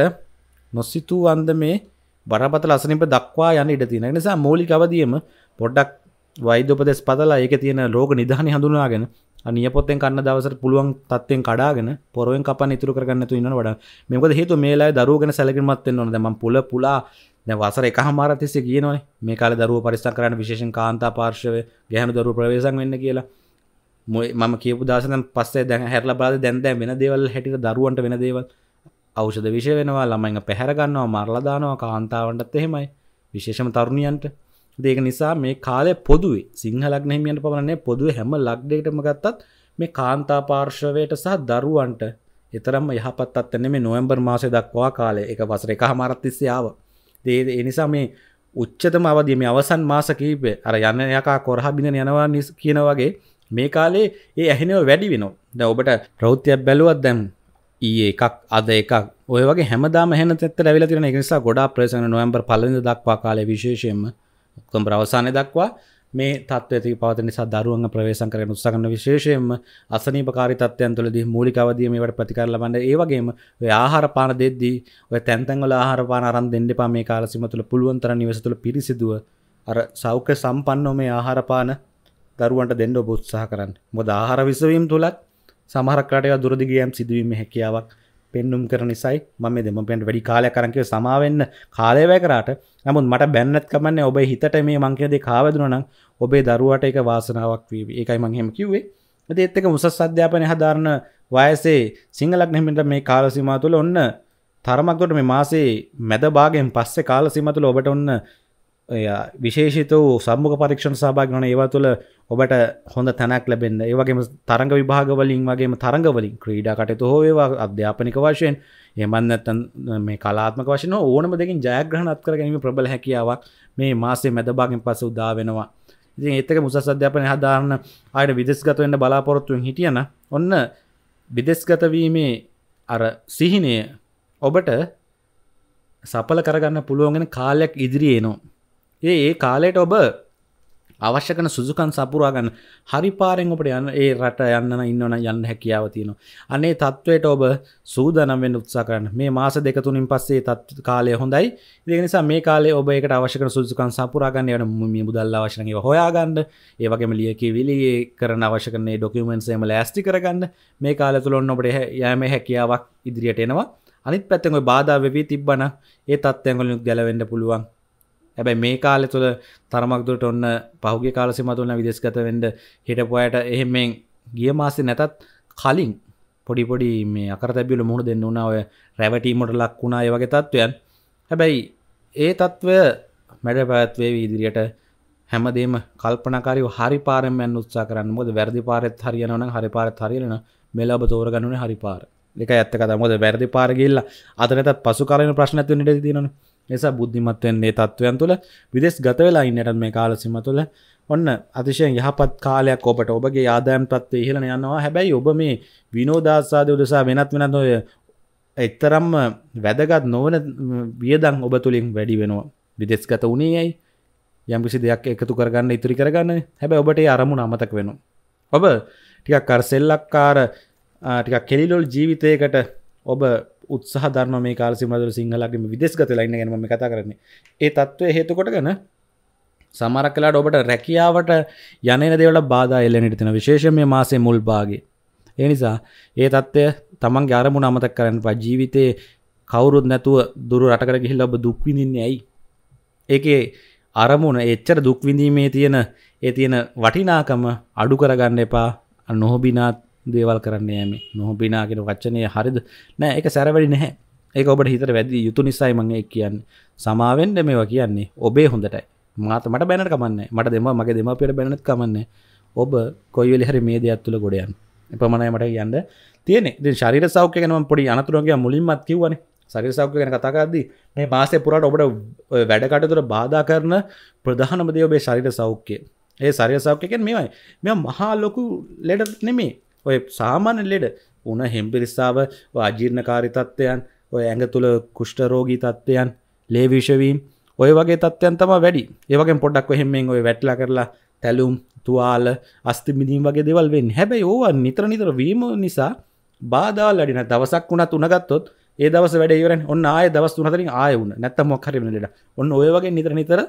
නොස්සිතූ අන්ද මේ බරපත ලසනිප දක්වා යන්න ඉඩ තියෙන නිසා මූලිකවදියම පොඩ්ඩක් වෛද්‍යපදෙස් පදලා ඒක තියෙන රෝග නිධානය හඳුනාගෙන නියපොත්තෙන් කන්න දවසට පුළුවන් තත්වයෙන් කඩාගෙන පොරුවෙන් කපන් ඉතුරු කරගන්න තු ඉන්නවට මේකද හේතු මේලා දරුවගෙන සැලකින්මත් වෙන්න ඕන දැන් මම පුල පුලා දැන් වසර එකහමාර තිස්සේ කියනවනේ මේ කාලේ දරුවෝ පරිස්සම් කරන්න විශේෂයෙන් කාන්තා පාර්ශවය ගැහැණු දරුවෝ ප්‍රවේශම් වෙන්න කියලා මම කියපු දසන පස්සේ දැන් හැරල බාද දැන්ද වෙන දේවල් හැටිට දරුවන්ට වෙන දේවල් අවෂද විශය වෙනවා ළමයිඟ පැහැරගන්නවා මරලදානවා කාන්තාවන්ටත් එහෙමයි විශේෂම තරුණියන්ට දේක නිසා මේ කාලය පොදුවේ සිංහලක් නහිමියන්ට පමණන්නේ පොදුව හැම ලක්්ඩේටම ගත්තත් මේ කාන්තා පාර්ශවයට සහ දරුවන්ට එතරම් යහපත් අත්තන මේ නොවම්බර් මාසය දක්වා කාලය එක වසර එක හමරත්තිස්යාව දේ එනිසා මේ උච්චතම අවදී මේ අවසන් මාස කීපේ අර යන්න යකා කොරහ බිඳ යනවා නිස් කියන වගේ මේ කාලේ ඒ ඇහෙනව වැඩි වෙනවා ද ඔබට ප්‍රෞතියක් බැලුවත් දැම් ඒ එකක් අද එකක් ඔය වගේ හැමදාම හැන තෙත් ඇවිල තින නිසා ගොඩා ප්‍රසන නොවම්බර් පලඳ දක්වා කාලය විශේෂයෙන්ම කොම් බ්‍රවසානය දක්වා මේ තත්වති පවත නිසා දරුවන් ප්‍රවේශන් කරන උත්සගන්න විශේෂයෙන්ම අසනීපකාරි තත්වයන් තුළදී මූලිකවදීමට ප්‍රතිකර ලබන්න ඒවගේම ආහාර පාන දෙද්දී ඔය තැන්තැන්වල ආහාර පාන අරන් දෙන්න පා මේ කාලසිම තුළ පුළුවන්තර නිවසතුළ පිරිසිදුව අර සෞඛ්‍ය සම්පන්නෝ මේ ආහාරපාන දරුවන්ට දෙන්න ඔබ උත්සාහ කරන්න මොද ආහාර විසවීම් තුළත් සමහරකටය දුරදිගයම් සිදුවීම හැකියාවක් පෙන්නුම් කර නිසයි මම දෙමපියන්ට වැඩි කාලයක් අරන් කිව්ව සමාවෙන්න කාලය වැය කරාට නමුත් මට බැන්නත් කමන්නේ ඔබේ හිතට මේ මං කියන දේ කාවැදුණා නම් ඔබේ දරුවාට ඒක වාසනාවක් වේවි. ඒකයි මං එහෙම කිව්වේ. ඉතින් ඒත් එක උසස් අධ්‍යාපනයේ හදාරන වයසේ සිංහලක් නෙමෙයි මේ කාල සීමාව තුළ ඔන්න තරමක්කොට මේ මාසේ මැද භාගයෙන් පස්සේ කාල සීමාව තුළ ඔබට ඔන්න විශේෂිත වූ සම්මුඛ පරීක්ෂණ සහභාගී වන ඒවා තුළ ඔබට හොඳ තැනක් ලැබෙන්න ඒ වගේම තරඟ විභාගවලින් වගේම තරඟවලින් ක්‍රීඩා කටයුතු හෝ ඒවා අධ්‍යාපනික වශයෙන් එහෙමත් නැත්නම් මේ කලාත්මක වශයෙන් ඕනම දෙකින් ජයග්‍රහණත් කර ගැනීම ප්‍රබල හැකියාවක් මේ මාසයේ මැද භාගයෙන් පස්සේ උදා වෙනවා ඉතින් ඒත් එක මුසස් අධ්‍යාපනය හදාන්න ආයෙත් විදේශගත වෙන්න බලාපොරොත්තුෙන් හිටියන ඔන්න විදේශගත වීමේ අර සිහිනය ඔබට සඵල කරගන්න පුළුවන් වෙන කාලයක් ඉදිරියේ එනවා ඒ ඒ කාලයට ඔබ අවශ්‍ය කන සුදුකන් සපුරා ගන්න හරි පාරෙන් ඔබට යන්න ඒ රට යන්න ඉන්නවන යන්න හැකියාව තියෙනවා අනේ තත්වයට ඔබ සූදානම් වෙන්න උත්සාහ කරන්න මේ මාස දෙක තුනින් පස්සේ තත් කාලය හොඳයි ඒ නිසා මේ කාලේ ඔබ ඒකට අවශ්‍ය කරන සුදුසුකම් සපුරා ගන්න ඒවට මේ මුදල් අවශ්‍ය නම් ඒවා හොයා ගන්න ඒ වගේම ලියකියවිලි කරන අවශ්‍ය කරන ඩොකියුමන්ට්ස් එහෙම ලෑස්ති කරගන්න මේ කාලය තුල ඔන්න ඔබට යෑමේ හැකියාවක් ඉදිරියට එනවා අනිත් පැත්තෙන් ඔය බාධා වෙවි තිබ්බනම් ඒ තත්ත්වයන් වලින් ගැලවෙන්න පුළුවන් ඇබැයි මේ කාලෙ තුළ තරමක්දුට ඔන්න පහුගේ කාලසි මතුලන විදෙස්ගත වඩ හිටපුයට එහෙමෙන් ගිය මාසි නැතත් කලින් පොඩිපොඩි මේ අකරතැබිල මුහුණ දෙන්න වුණ ඔය රැවටීමට ලක් වුණාය වගේ තත්ත්වයන් හැබැයි ඒ තත්ත්වය මැඩ පැත්වේ ඉදිරියට හැමදේම කල්පනකාරව හරි පාරමයන් උත්සා කරන්න මොද වැරදි පාරත් හරියනවන හරි පාරත් හරියන මෙලාබ තෝරගන්නන හරි පාර එක ඇත්ත කතමොද වැරදි පාරගල්ල අතනතත් පසු කරන ප්‍රශ්නැත්ව නිට තිනනවා එස බුද්ධිමත්වයන්නේ තත්ත්වයන් තුළ විදෙස් ගතවෙලා ඉන්නට මේ කාලසිම තුළ ඔන්න අතිශයෙන් යහපත් කාලයක් ඔබට ඔබගේ ආදායම් තත්ත්වය ඉහළන යනවා හැබැයි ඔබ මේ විනෝදාස්සාද උදෙසා වෙනත් වෙනත් ඔය එතරම් වැදගත් නොවන වියදං ඔබ තුළින් වැඩි වෙනවා විදෙස්ගත වුණේ ඇයි යම්කිසි දෙයක් එකතු කරගන්න ඉතිරි කරගන්න හැබැයි ඔබට අරමුණ අමතක වෙනවා ඔබ ටිකක් අර සෙල්ලක්කාර ටිකක් කෙලිලොල් ජීවිතයකට ඔබ උත්සාහ ධර්ම මේ කාල සිමදල සිංහලගම විදෙස්ගත ලයින්න ගැනම කතා කරන්නේ ඒ තත්ත්වය හේතුකොට ගන සමරක් කලාට ඔබට රැකියාවට යන දෙවල බාධ එල්ලනිට තින විශේෂමය මාසේ මුල් බාගේ ඒ නිසා ඒ තත්ත්වය තමන් ගාරමුණ අමතක් කරන්න පා ජීවිතයේ කවුරුත් නැතුව දුරු රටකර ගිහිල් ඔබ දුක්විඳින්නේ ඇයි ඒකේ අරමුණ එච්චර දුක්විඳීමේ තියෙන ඒ තියෙන වටිනාකම අඩු කරගන්න එපා නොහොබිනාත් දේවල් කරන්නේ ඇම නොහොබිනාගෙන වච්චනය හරිද නෑ එක සැරවැඩි නැහැ ඒ ඔබට හිතර වැදි යුතු නිසයි මගේ කියන්න සමාවෙන්ඩ මේවා කියන්නේ ඔබේ හොඳටයි මාත මට බැනට කමන්න මට දෙම මගේ දෙම පෙට බැනත් කමන්නේ ඔබ කොයිවෙලි හරි මේ දෙයක් තුළ ගොඩයන් එපමණයි මට කියන්න තියෙන ශරිර සෞඛ්‍ය ගැනම පොඩි අනතුරගේ මුලින්මත් කිවන සරි සෞඛ්‍ය ගැන කතාකාදී මේ මාසේ පුරාට ඔබට වැඩකටතුර බාධා කරන ප්‍රධානමදේ ඔබේ ශරිර සෞඛ්‍යය ඒ සරිය සෞඛ්‍යකෙන් මේමයි මෙ මහා ලොකු ලෙඩ නෙමේ ඔය සාමාන්‍ය ලෙඩ උන හෙම්පිරිස්සාාව අජීර්ණකාරි තත්ත්වයන් ඔය ඇඟ තුළ කෘෂ්ටරෝගී තත්ත්වයන් ලේවිෂවීම් ඔය වගේ තත්වයන් තම වැඩි ඒවගේ පොඩක් හෙමෙන් ඔය වැටල කරලා තැලුම් තුවාල අස්තිමිදීම් වගේ දෙවල් වෙන් හැබැයි ඕවන් නිතර නිතර වීම නිසා බාධාවල් ලඩින දවසක් වුණත් උනගත්තොත් ඒ දවස වැඩ ඉවරෙන් ඔන්න ආය දවස් තුනතරින් ආය වුණ නැත්තමක් හරිමනට ඔන්න ඔය වගේ නිතර නිතර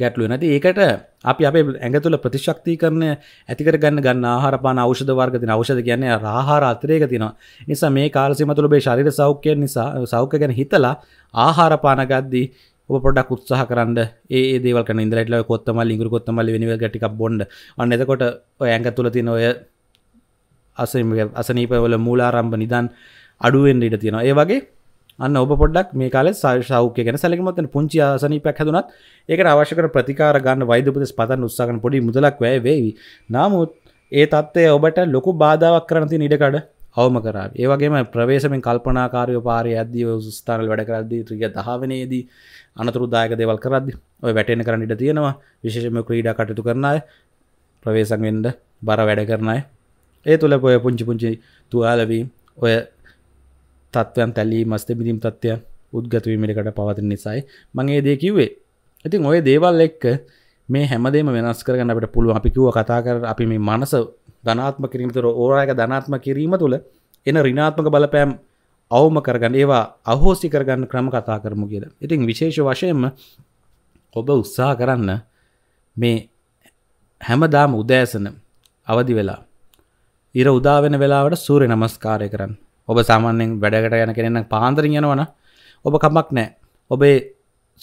ගැටලුව නැති ඒකට අපි අපේ ඇඟ තුළ ප්‍රතිශක්ති කරන ඇතිකර ගන්න ගන්න ආහාරපාන ෞෂධ වර්ග තින ඖෂධ කියන්නේ ආහාර අතරේක තියෙනවා නිසා මේ කාලසීම තුළ ඔබේ ශරීර සෞඛ්‍යය නිසා සෞඛ්‍ය ගැන හිතලා ආහාරපාන ගද්දී ඔබ පොඩක් උත්සාහ කරන්න ඒ දේවල් කරන ඉඳලා කොත්තමල් ඉඟුරු කොත්තමල් වෙනිවල් ටිකක් බොන්න අන්න එතකොට ඔය ඇඟ තුළ තියෙන ඔය අසනීපවල මූලාරම්භ නිදන් අඩුවෙන් ඉඩ තියෙනවා ඒ වගේ අන්න ඔබ පොඩක් මේ කාල සෞඛ්‍ය ගැන සැලකමත් පුංචි ආසනීපයක් හැදුනත් ඒකට අවශ්‍ය කර ප්‍රතිකාර ගන්න වෛද්‍යපතිස් පතන්න උත්සාහ කරන පොඩි මුදලක් වැය වේවි. නමුත් ඒ තත්ත්වය ඔබට ලොකු බාධාවක් කරන තියෙන ඉඩකඩ අවම කරා ඒවගේම ප්‍රවේශමෙන් කල්පනාකාරය පාරය ඇදදිව ස්ථානල් වැඩ කරද්දී ත්‍රිය දහවනයේදී අනතුරුදායක දෙවල් කරද ඔය වැටෙන කරන්න ඉට තියෙනවා විශේෂම ක්‍රීඩා කටයුතු කරනය ප්‍රවේශන් වෙන්ඩ බර වැඩ කරනය ඒ තුළ පොය පුංචි පුංචි තුවාලවී ඔය තත්ත්වයන් තැලී මස්ත බිඳම් තත්වයන් උද්ගතවීමටකට පවතින නිසයි මගේ දේ කිව්වේ ඉතින් ඔය දේවල් එක්ක මේ හැමදේම වෙනස් කරගන්න අපට පුළුව අපිකිව කතා කර අපි මේ මනස ධනාත්ම කිරීමතුර ඕරයක ධනාත්ම කිරීම තුළ එන රිනාත්මක බලපෑම් අවම කරගන්න ඒවා අහෝසි කරගන්න ක්‍රම කතා කරමු කියල ඉතින් විශේෂ වශයෙන්ම ඔබ උත්සාහ කරන්න මේ හැමදාම උදෑසන අවදි වෙලා ඉර උදාවෙන වෙලාවට සූරය නමස්කාරය කරන්න ඔබ සාමාන්‍යෙන් වැඩකට යන කෙනෙන්න පාන්දරින් යනවන ඔබ කමක් නෑ ඔබේ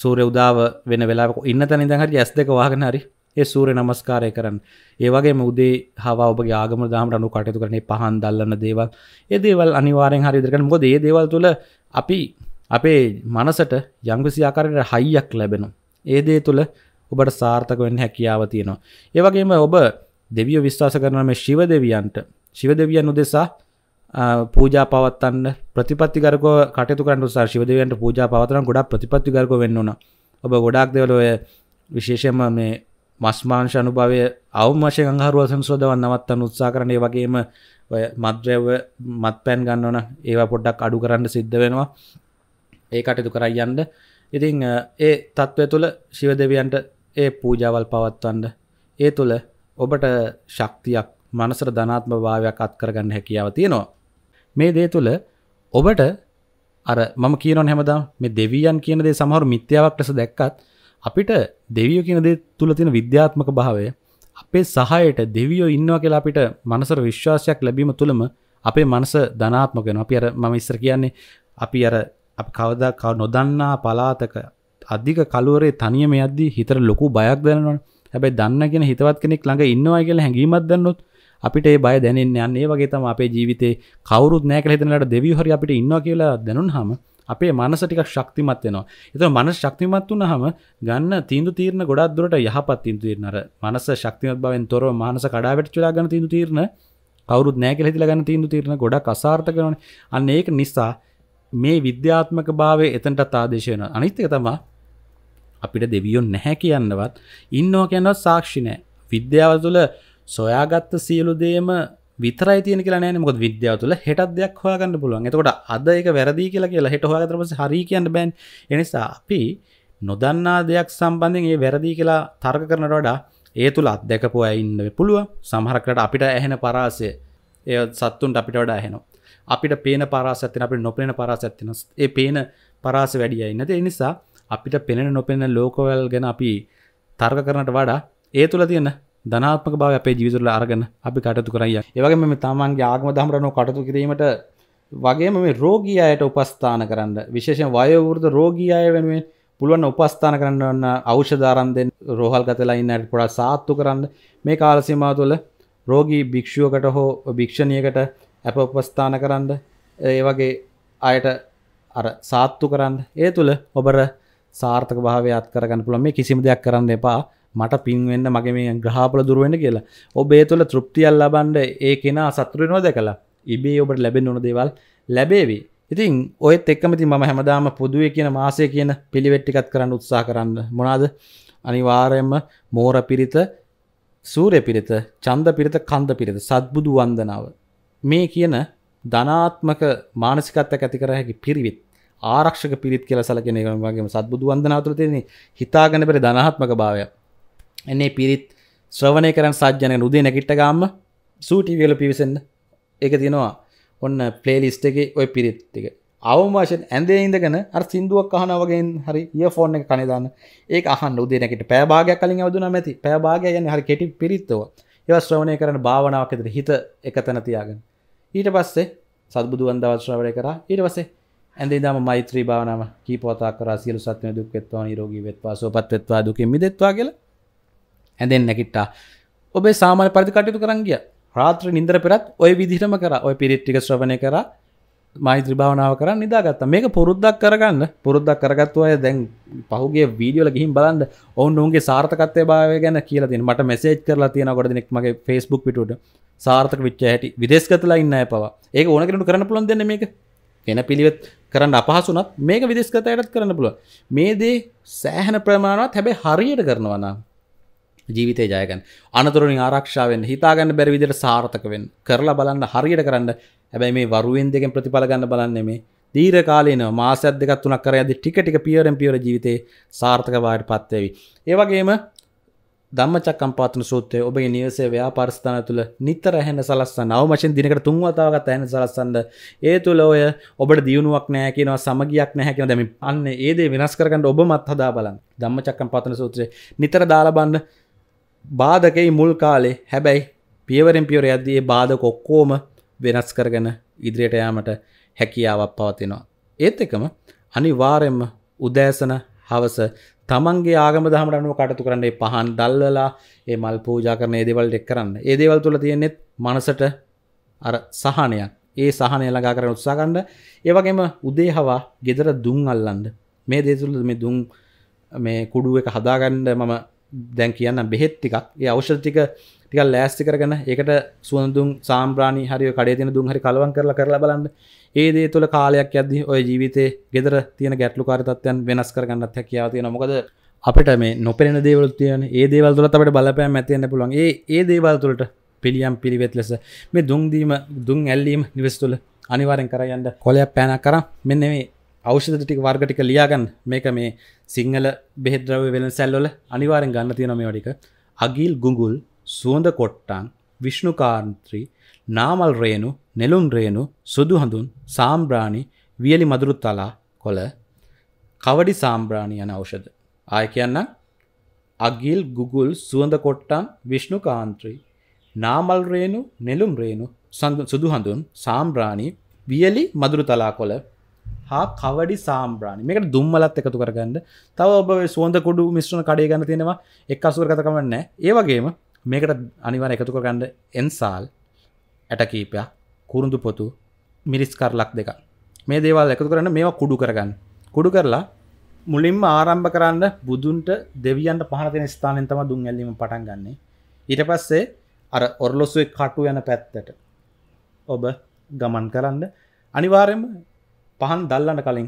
සූරය උදාව වෙන වෙලාක ඉන්න තැන ඉඳහට ඇස් දෙක වාගෙන හරි ඒ සූරය නමස්කාරය කරන්න ඒවගේ මුදේ හවා ඔබගේ ආගම දාමට අනු කටයුතු කරන්නේ පහන් දල්ලන්න දේවල් ඒ දේවල් අනිවාරෙන් හරි දෙරකන මොද ඒ දේවල් තුළ අපි අපේ මනසට යංගසි ආකාරයට හයියක් ලැබෙනු ඒ දේ තුළ ඔබට සාර්ථක වෙන්න හැකියාව තියෙනවා ඒවගේම ඔබ දෙවිය විශ්වාස කරනම ශිව දෙවියන්ට ශිව දෙවියන් උදෙසා පූජා පවත්තන්න ප්‍රතිපත්තිකරක කටතුකට සර්ශිවදවන්ට පූජා පවතරන ගොඩා ප්‍රතිපත්තිකරක වෙන්නුන ඔබ ගොඩක් දෙවලය විශේෂම මේ මස්මාංශ අනුභවය අවමශය අංහරුව සංසෝදවන් නවත්තන් උත්සා කරනය වගේම මද්‍රයව මත් පැන් ගන්නවන ඒවා පොඩ්ඩක් අඩු කරන්න සිද්ධ වෙනවා ඒ කටයුතු කරයියන්ඩ ඉතිං ඒ තත්ත්වය තුළ ශිව දෙවියන්ට ඒ පූජාවල් පවත්වන්ඩ ඒ තුළ ඔබට ශක්තියක් මනසර ධනාත්ම භාවයක් අත් කරගන්න හැකියාව තියෙනවා මේ දේ තුළ ඔබට අර මම කියනොන් හැමදා මේ දෙවියන් කියන දේ සමහරු මිත්‍යාවක් ලෙස දැක්කත් අපිට දෙවියෝ කියන දේ තුළ තියෙන විද්‍යාත්මක භාවය අපේ සහයට දෙවියෝ ඉන්නවා කියලා අපිට මනසට විශ්වාසයක් ලැබීම තුළම අපේ මනස ධනාත්මක වෙනවා. අපි අර මම ඉස්සර කියන්නේ අපි අර අපි කවදා නොදන්නා පලාතක අධික කලුවරේ තනියම යද්දී හිතට ලොකු බයක් දැනෙනවනේ. හැබැයි දන්න කියන හිතවත් කෙනෙක් ළඟ ඉන්නවා කියලා හැඟීමක් දැනනොත් අපිට ඒ බය දැනෙන් යන්න ඒ වගේ තම අපේ ජීවිතේ කවරුත් නෑක හිතනලට දෙවිය හරි අපිට ඉන්නවා කියලා දැනුන් හම අපේ මනස ටික ශක්තිමත් වෙනවා. ඒතර මනස ශක්තිමත් වුණාම ගන්න තීන්දුව තීරණ ගොඩක් දුරට යහපත් තීන්දුව තීරණ අර මනස ශක්තිමත් බවෙන් තොරව මානස කඩාවැටෙච්ච වෙලා ගන්න තීන්දුව තීරණ කවුරුත් නෑ කියලා හිතලා ගන්න තීන්දුව තීරණ ගොඩක් අසාර්ථක වෙනවනේ. අන්න ඒක නිසා මේ විද්‍යාත්මක භාවය එතනටත් ආදේශ වෙනවා. අනිත් එක තමයි අපිට දෙවියෝ නැහැ කියන්නවත් ඉන්නවා කියනවත් සාක්ෂි නැහැ. විද්‍යාව තුළ සොයාගත්ත සියලු දේම විතර තියන කියලා මොක විද්‍යාව තුළ හෙටත් දෙයක් හොයාගන්න පුළුවන් එතකොට අද එක වැරදි කියලා කියලා හෙට හොයාගතරපස හරි කියන්න බැන් එනිසා අපි නොදන්නා දෙයක් සම්බන්ධෙන් ඒ වැරදි කියලා තර්ක කරනට වඩා ඒ තුළ අත්දැකපු ඇඉන්න පුළුව සමහරකට අපිට ඇහෙන පරාසය ඒ සත්තුන්ට අපිට වඩා ඇහෙනවා අපිට පේන පරාසත්තින අපි නොපෙන පරාසත්තින ඒ පේන පරාස වැඩිය ඉන්නද එනිසා අපිට පෙනෙන නොපෙන ලෝකවල් ගැන අපි තර්ග කරනට වඩා ඒ තුළ තියෙන ධනාත්මක බව අපේ ජීවිතවල අරගෙන අපි කටයුතු කරයි. ඒ වගේම මේ තමන්ගේ ආගම දහමරනෝ කටයුතු කිරීමට වගේම මේ රෝගී අයට උපස්ථාන කරන්න විශේෂයෙන් වයෝ වෘද්ධ රෝගී අය වෙනුවෙන් පුළුවන් උපස්ථාන කරන්න ඖෂධ ආරම් දෙන්න රෝහල් ගතලා ඉන්න අයට පොඩක් සාත්තු කරන්න මේ කාල සීමාව තුළ රෝගී භික්ෂුවකට හෝ භික්ෂණියකට අප උපස්ථාන කරන්න ඒ වගේ අයට අර සාත්තු කරන්න ඒ තුළ ඔබර සාර්ථක භාවයත් කරගන්න පුළුවන් මේ කිසිම දෙයක් කරන්න එපා මට පින්වෙන්න මගේ මේ ග්‍රහපල දුරුවෙන කියලා ඔබේ තුළ තෘප්තියල් ලබන්ඩ ඒ කෙනා සතුරනෝ දැකලා ඉබේ ඔබට ලැබෙන් ඕන දේවල් ලැබේවි ඉතින් ඔයත් එක්කමති ම හැමදාම පුදුවේ කියන මාසය කියන පිළිවෙට්ටිකත් කරන්න උත්සා කරන්න මොනාද අනිවාරයෙන්ම මෝර පිරිත සූරය පිරිත චන්ද පිරිත කන්ද පිරිත සත්බුදු වන්දනාව මේ කියන ධනාත්මක මානසිකත්ත ඇති කර හැකි පිරිවිත් ආරක්ෂක පිරිත් කියල සලකෙන වගේ සත්බුදු වන්දනාතුර තියෙන හිතාගන පෙර ධනාත්මක භාවයක් එන්නේ පිරිත් ශ්‍රවණය කරන් සජ්ජනක උදේ නැකිට්ට ගම්ම සූටිවියල පිවිසෙන්න්න එක තියෙනවා ඔන්න පලේලිස්ට එක ඔය පිරිත් එක අවමාශෙන් ඇඳේ ඉඳගෙන අර සිින්දුවක් අහනවගෙන් හරි ඒ ෆෝර්න එක කනිදාන්න ඒ අහන්න උදේනකට පෑභාගයක් කලින් අවදුන ඇති පෑභාගය යන හරි කෙටි පිරිත්තව ඒව ශ්‍රවණය කරන භාවනාවකෙදර හිත එක තැන තියාගෙන ඊට පස්සේ සබුදුවන් දවශ්‍රවය කර ඊට පසේ ඇදම මෛත්‍රී භාවනාව කීපතා කර සියලු සත්වය දුක් වෙත්වා නිරෝගී වෙත්වා සෝපත් වෙත්වා දුකින් මිදෙත්වා කියලා ඇඳෙන් නැකිට්ටා ඔබේ සාමාන පරිදි කටයුතු කරන්ගිය රාත්‍ර නින්දර පෙරත් ඔය විදිහටම කර ඔය පිරිට්ටික ශ්‍රවණය කර මෛත්‍රී භාවනාව කර නිදාගත්ත මේක පුරුද්දක් කරගන්න පුරුද්දක් කරගත්තු අය දැන් පහුගේ වීඩියෝල ගිහින් බලන්න ඔවුන්ගේ සාර්ථකත්වය භාවය ගැන කියලතින් මට මෙසේජ් කරලා තියෙන ගොඩ දෙනෙක් මගේ ෆෙස්බුක් පිටුට සාර්ථක විච්ච හැටි විදේශගතලා ඉන්න පවා ඒක ඕන කරට කරන පුළන් දෙන්න මේක එන පිළිවෙත් කරන්න අපහසුනත් මේක විදේශගතයටත් කරන්න පුළුව මේ දේ සෑහන ප්‍රමාණවත් හැබැ හරියට කරනවනම් ජීවිතය ජයගන්න අනතුරින් ආරක්ෂාවෙන් හිතාගන්න බැරි විදිට සාර්ථකවෙන් කරලා බලන්න හරියට කරන්න හැබැයි මේ වරුවෙන් දෙකෙන් ප්‍රතිඵල ගන්න බලන්නේ මේ දීර කාලන මාසත් දෙකත් තුනක් කර ඇද ටිකටික පියරෙන් පියර ජීවිතේ සාර්ථකවායට පත්වවි ඒවගේම දම්මචක්කම්පාතන සූත්‍රය ඔබගේ නිවසේ ව්‍යාපාරස්ථාන තුළ නිතර ඇහෙන සලස්ස නවමශෙන් දිනකට තුන්වතාවගත් ඇහෙන සලස්සන්ද ඒ තුළ ඔය ඔබට දියුණුවක් නෑ කියනවා සමගියක් නැහැකින දැම අන්න ඒදේ වෙනස් කරගන්න ඔබ මත් හදා බලන් දම්මචක්කම්පාතන සූත්‍රය නිතර දාලබන්න බාධකයි මුල් කාලේ හැබැයි පියවරෙන් පියවර යද්දී ඒ බාධක ඔක්කොම වෙනස් කරගෙන ඉදිරියට යාමට හැකියාවක් පවතිනවා. ඒත් එකම අනිවාර්යයෙන්ම උදෑසන හවස තමන්ගේ ආගම දහමට අනුව කටයුතු කරන්න ඒ පහන් දැල්වලා ඒ මල් පූජා කරන ඒ දේවල් දෙක කරන්න. ඒ දේවල් තුල තියෙන්නේ මනසට අර සහනයක්. ඒ සහනය ළඟා කරගෙන උත්සාහ ගන්න. ඒ වගේම උදේ හවා gedara දුම් අල්ලන්න. මේ දේ තුල මේ දුම් මේ කුඩුව එක හදාගන්න මම දැන් කියන්න බෙහෙත්තිකක් ඒ අවෂධතික ටික ලෑස්ති කරගන ඒකට සුවඳදුම් සාම්්‍රාණි හරිය කඩේ තින දුම් හරි කලවන් කරලා කරලා බලන්න ඒදේ තුළ කාලයක් ඇදදි ඔය ජීවිතේ ගෙදර තියෙන ගැටලු කාරතත්වයන් වෙනස් කරගන්නත් හැකියාව තියෙන මොකද අපට මේ නොපෙන දේවල් තියන ඒ දේවල් තුළ අපට බලපෑම් ඇතියන්න පුළුවන් ඒ ඒ දේවල් තුළට පිළියම් පිළිවෙත් ලෙස මේ දුන්දීම දුන් ඇල්ලීම නිවස් තුළ අනිවාරෙන් කරයන්න කොලයක් පෑන කර මෙන්න මේ ෞෂධ ටික වර්ග ටික ලියාගන්න මේක මේ සිංහල බෙහෙද්‍රව වෙන සැල්වල අනිවාරෙන් ගන්න තියෙන මේ වටික අගිල් ගුගුල් සුවඳ කොට්ටන් විශ්ණුකාන්ත්‍රී නාමල් රේනු නෙලුම් රේනු සුදු හඳුන් සාම්බ්‍රාණි වියලි මදුරු තලා කොළ කවඩි සාම්බ්‍රාණි යන ඖෂධ ආය කියන්න අගිල් ගුගුල් සුවඳ කොට්ටන් විශ්ණුකාන්ත්‍රී නාමල් රේනු නෙලුම් රේනු සුදු හඳුන් සාම්බ්‍රාණි වියලි මදුරු තලා කොළ හා කවඩි සාම්්‍රාණ මේකට දුම්මලත් එකතු කරගන්න තව ඔබ සුවන්ද කොඩු මිශ්‍රණ කඩේ ගන්න තියෙනවා එක් අසුර කතකමන්න ඒවගේම මේකට අනිවර එකතු කරගන්න එන්සාල් ඇටකීපයක් කුරුඳු පොතු මිරිස් කරලක් දෙක මේ දේවල් එකතු කරන්න මේවා කුඩු කරගන්න කුඩු කරලා මුලින්ම ආරම්භ කරන්න බුදුන්ට දෙවියන්ට පහනතින ස්ථානෙන් තම දුන් ඇල්ලීම පටන් ගන්නේ ඊට පස්සේ අර ඔරලොසුවේ කටු යන පැත්තට ඔබ ගමන් කරන්න අනිවාර්යම පහන් දල්ලන්න කලින්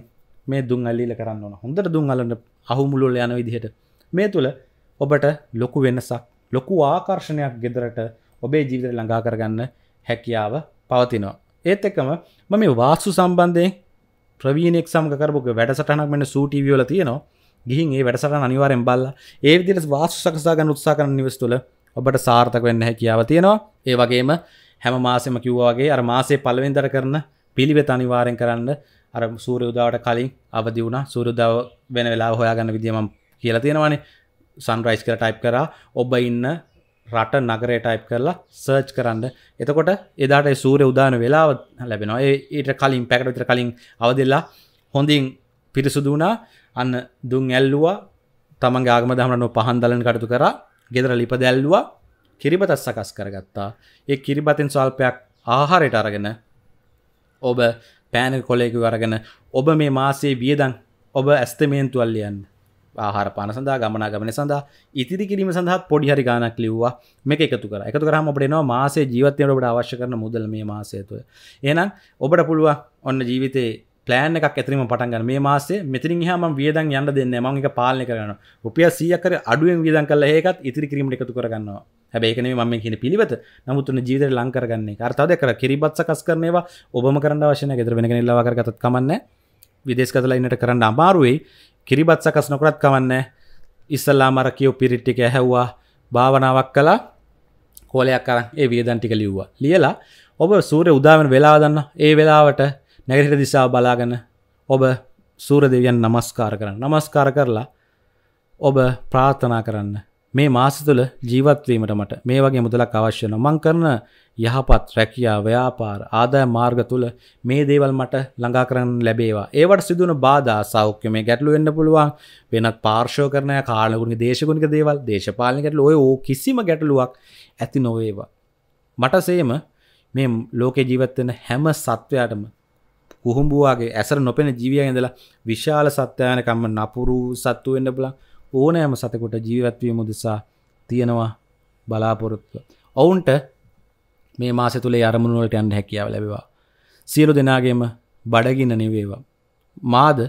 මේ දුන් අල්ලිල කරන්න ඕන හොඳට දුන් අලන්න අහුමුළුල් යන විදිහට මේ තුළ ඔබට ලොකු වෙනසක් ලොකු ආකර්ෂණයක් ගෙදරට ඔබේ ජීවිත ළඟා කරගන්න හැකියාව පවතිනවා ඒත් එකම මම වාස්සු සම්බන්ධයෙන් ප්‍රවීණෙක් සම්ග කරපුක වැඩසටනක් මෙන්න සූටිවියල තියෙනවා ගිහින් ඒ වැඩසටන අනිවාරෙන් බල්ල ඒ විදිර වාස්සු සකසාගන්න උත්සා කරන නිවස් තුළ ඔබට සාර්ථක වෙන්න හැකියාව තියෙනවා ඒ වගේම හැම මාසෙම කිව්වාගේ අර මාසේ පළවෙන්දර කරන පිළිවෙත අනිවාරෙන් කරන්න අර සූරයෝදාවට කලින් අවදි වුණ සූරුදාව වෙන වෙලා හොයාගන්න විදිම කියලා තියෙනවානේ සන්රයිස් කර ටයිප් කරා ඔබ ඉන්න රට නගරය ටයිප් කරලා සර්ච් කරන්න එතකොට එදාට සූරය උදාන වෙලාව ලැබෙනවා ඒට කලින් පැකටවිතර කලින් අවදෙල්ලා හොඳින් පිරිසුදු වුණා අන්න දුන් ඇල්ලුවා තමන් ආගම දහමනු පහන්දලන කටතු කරා ගෙදර ලිප දැල්ලවා කිරිබතත් සකස් කරගත්තා ඒ කිරිබතෙන් ස්වල්පයක් ආහාරයට අරගෙන ඔබ පෑන කොලයකු අරගෙන ඔබ මේ මාසේ වියදන් ඔබ ඇස්තමේන්තුවල්ලියන්න ආහාර පාන සඳහා ගමනා ගමන සඳහා ඉතිරි කිරීම සඳහා පොඩි හරි ගානක් ලිව්වා මේක එකතු කර එකතු කරාම අපිට එනවා මාසේ ජීවිතයට ඔබට අවශ්‍ය කරන මුදල් මේ මාසය තුළ එහෙනම් ඔබට පුළුවන් ඔන්න ජීවිතේ ප්ලෑන් එකක් ඇතරීම පටන් ගන්න මේ මාසේ මෙතනින් එහා මම වියදම් යන්න දෙන්නේ මම ඒක පාලනය කරනවා රුපියල් 100ක් කර අඩුවෙන් වියදම් කළා ඒකත් ඉතිරි කිරීමට එකතු කරගන්නවා හැබැයිකන ම කියන පිළිවත නමුත්තුන ජීවිත ලංකරගන්නේ අර්තාද කර කිරිබත් සකස් කරනවා ඔබම කරන්න වශන ගෙතර වෙන නිල්ලවාකරගතත් කමන්න විදේශ කතලයින්නට කරන්න අමාරුවයි කිරිබත් සකස් නොකරත් කවන්න ඉස්සල්ලා මරකයෝ පිරිට්ටික හැව්වා භාවනාවක් කලා කෝලයක් කර ඒ වියදන්ටික ලිව්වා ලියලා ඔබ සූරය උදාවන වෙලාදන්න ඒ වෙලාවට නැගරිට දිසා බලාගන්න ඔබ සූර දෙවියන් නමස්කාර කරන්න නමස්කාර කරලා ඔබ ප්‍රාර්ථනා කරන්න මේ මාස තුළ ජීවත්වීමට මට මේ වගේ මුදලක් අවශ්‍යන මං කරන යහපත් රැකියා ව්‍යාපාර ආදාය මාර්ග තුළ මේ දේවල් මට ළඟා කරන්න ලැබේවා ඒවට සිදුවන බාධා සෞඛ්‍ය මේ ගැටලු වෙන්න පුළුවන් වෙනත් පාර්ශව කරණය කාලකුණගේ දේශකුණික දේවල් දේශපාලනකට ඔය ඕ කිසිම ගැටලුවක් ඇති නොවේවා මට සේම මේ ලෝකේ ජීවත්වෙන හැම සත්වයාටම කුහුම්බුවගේ ඇසර නොපෙන ජීවිය ඉඳලා විශාල සත්‍යයනකම්ම නපුරු සත්තු වෙන්න පුළුවන් ඕනෑම සතකොට ජීවත්වීම දෙසා තියෙනවා බලාපොරොත්තු. ඔවුන්ට මේ මාස තුළේ අරමුණුවලට යන්න හැකියාව ලැබවා. සියලු දෙනාගේම බඩගින්න නිවේවා. මාද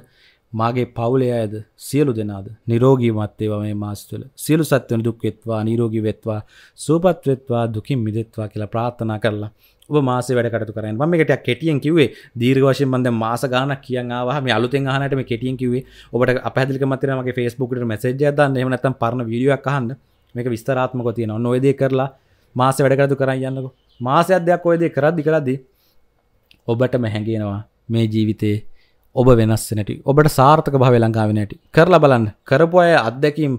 මාගේ පවුලේ අයද සියලු දෙනාද නිරෝගීමත් ඒවා මේ මාස තුළ සියලු සත්වන දුක් වෙත්වා නිරෝගී වෙත්වා සූපත් වෙත්වා දුකින් මිදෙත්වා කියලා ප්‍රාර්ථනා කරලා ඔබ මාස වැඩකට කරන්න ම එකට කෙටියෙන් කිවේ දීර්වශයෙන් බන්ද මාස ගාන කිය වා අලුත හනට කෙටියෙන් කිවේ ඔබට අපහදික මතරමගේ ෆස්බුකට මසජ දන්න එමනත්තම් පරන විඩියක් කහන්න මේක විස්තරාත්මක තියෙන නොයදේ කරලා මාස වැඩකරතු කරන්න යන්නක මාස අධ්‍යයක් ඔයදේ කරද්දි කරද්දි ඔබටම හැඟෙනවා මේ ජීවිතයේ ඔබ වෙනස් නැටි ඔබට සාර්ථක භාව ලංකාවෙනට කරලා බලන්න කරපු අය අත්දැකීම්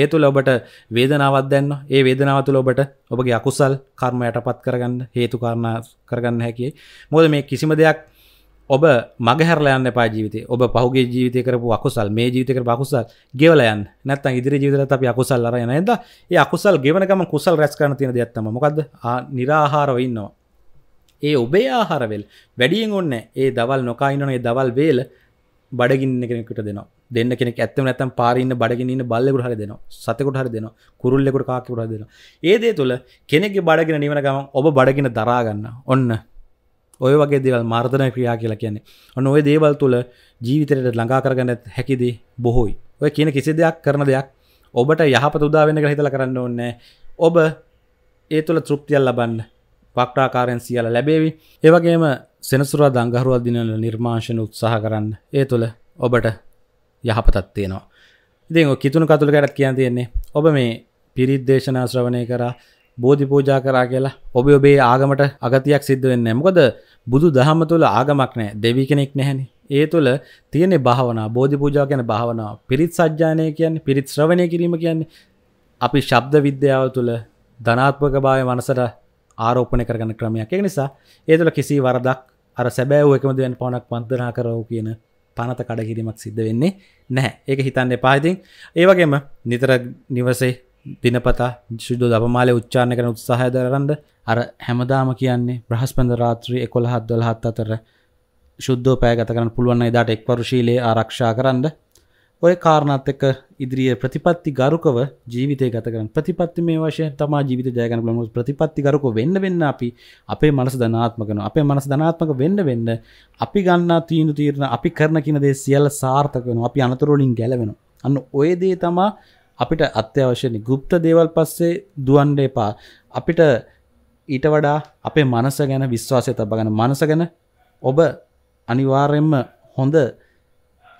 ඒ තුළ ඔබට වේදනාවත් දැන්න ඒ වේදනාවතුළ ඔබට ඔබගේ අකුසල් කර්ම යටපත් කරගන්න හේතු කාරණා කරගන්න හැකි මොද මේ කිසිම දෙයක් ඔබ මගහැරලයන්න පා ජීවිතය ඔබ පහුගේ ජීවිතය කරපු අකුසල් මේ ජීවිතක බකුසල් ගෙවලයන් නැත්තන් ඉදිරි ජීවිතල අප අකුසල් අරයන ඇද ඒ අකුසල් ගෙවනකම කුසල් රැස් කරන තින දෙයක්ත්තම මොකද නිරාහාරව ඉන්නවා ඒ ඔබේ ආහාරවෙල් වැඩියෙන් ඔන්න ඒ දවල් නොකයිනනේ දවල් වේල බඩගින්න කෙනෙකුට දෙනවා දෙන්න කෙනෙක් ඇත්තම නැත්තම් පාරේ ඉන්න බඩගෙන ඉන්න බල්ලෙකුට හරි දෙනවා සතෙකුට හරි දෙනවා කුරුල්ලෙකුට කාක්කෙකුට හරි දෙනවා ඒ දේ තුල කෙනෙක්ගේ බඩගෙන නිවන ගමන් ඔබ බඩගෙන දරා ගන්න ඔන්න ඔය වගේ දේවල් මර්ධන ක්‍රියා කියලා කියන්නේ ඔන්න ওই දේවල් තුල ජීවිතයට ළඟා කරගන්න හැකි දේ බොහෝයි ඔය කියන කිසි දෙයක් කරන දෙයක් ඔබට යහපත උදා වෙන්න කියලා හිතලා කරන්න ඕනේ ඔබ ඒ තුල තෘප්තියක් ලබන්න වක්රාකාරයෙන් සියල්ල ලැබේවි ඒ වගේම සෙනසුරාදා අඟහරුවාදා දිනවල නිර්මාංශන උත්සාහ කරන්න ඒ තුල ඔබට යහපතත් තියෙනවා ඉතින් කිතුුණු කතුළ කැටත් කියන්න තියෙන්නේ ඔබ මේ පිරිත් දේශනා ශ්‍රවණය කරා බෝධි පූජා කරා කියලා ඔබ ඔබේ ආගමට අගතියක් සිද්ධ වෙන්නේ මොකද බුදු දහම තුළ ආගමක් නෑ දෙවි කෙනෙක් නැහැනි ඒ තුළ තියෙන භාවනා බෝධි පූජා කියන භාවනාව පිරිත් සජ්ජානය කියන්නේ පිරිත් ශ්‍රවණය කිරීම කියන්නේ අපි ශබ්ද විද්‍යාව තුළ ධනාත්මක භාවය මනසට ආරෝපණය කරගන්න ක්‍රමයක් ඒ නිසා ඒ තුළ කිසි වරදක් අර සැබෑවූ එකමද වෙන පවණක් වන්දනා කරවෝ කියන පනත කඩකිරීමක් සිද්ධ වෙන්නේ නැහැ ඒක හිතන්න පාතින් ඒවගේම නිතර නිවසේ දිනපතා ශුද්ධ දපමාලය උච්චාණ කරන උත්සාහය දරන්ඩ අර හැමදාම කියන්නේ බ්‍රහස්පන්ද රාත්‍රී එකොළ හත්දොල හත් අතර ශුද්ධෝ පෑගත කරන පුළුවන් එදාට එක්වරුශීලයේ ආරක්ෂා කරන්න ඔය කාරණත් එක්ක ඉදිරිිය ප්‍රතිපත්ති ගරුකව ජීවිතය ගතකරන ප්‍රතිපත්ති මේ වශය තමා ජීවිත ජයගන ලම ප්‍රතිපත්ති ගරුක වෙන්න වෙන්න අපි අපේ මනස ධනාත්මකන අපේ මනස ධනාත්මක වෙන්න වෙන්න අපි ගන්න තීනු තීරණ අපි කරන කිනදේ සියල්ල සාර්ථක වෙන අපි අනතුරෝලින් ගැලවෙන අන්න ඔයදේ තමා අපිට අත්‍යවශ්‍යනි ගුප්ත දේවල් පස්සේ දුවන්ඩ එපා අපිට ඊට වඩා අපේ මනස ගැන විශ්වාසය තබගන මනස ගැන ඔබ අනිවාර්යෙන්ම හොඳ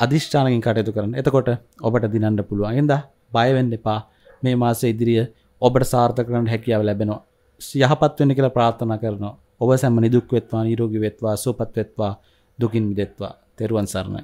අධිෂ්ඨානකින් කටයුතු කරන එතකොට ඔබට දිනන්න පුළුවන් එද බයවෙන්න එපා මේ මාස ඉදිරිිය ඔබට සාර්ථකරන හැකියාව ලැබෙනවා යහපත්වෙන්න කියලා ප්‍රාර්ථනා කරනවා ඔබ සැම නිදුක් වෙත්වා නිරෝගි වෙත්වා සුවපත් වෙත්වා දුකින් විදෙත්වා තෙරුවන් සරණයි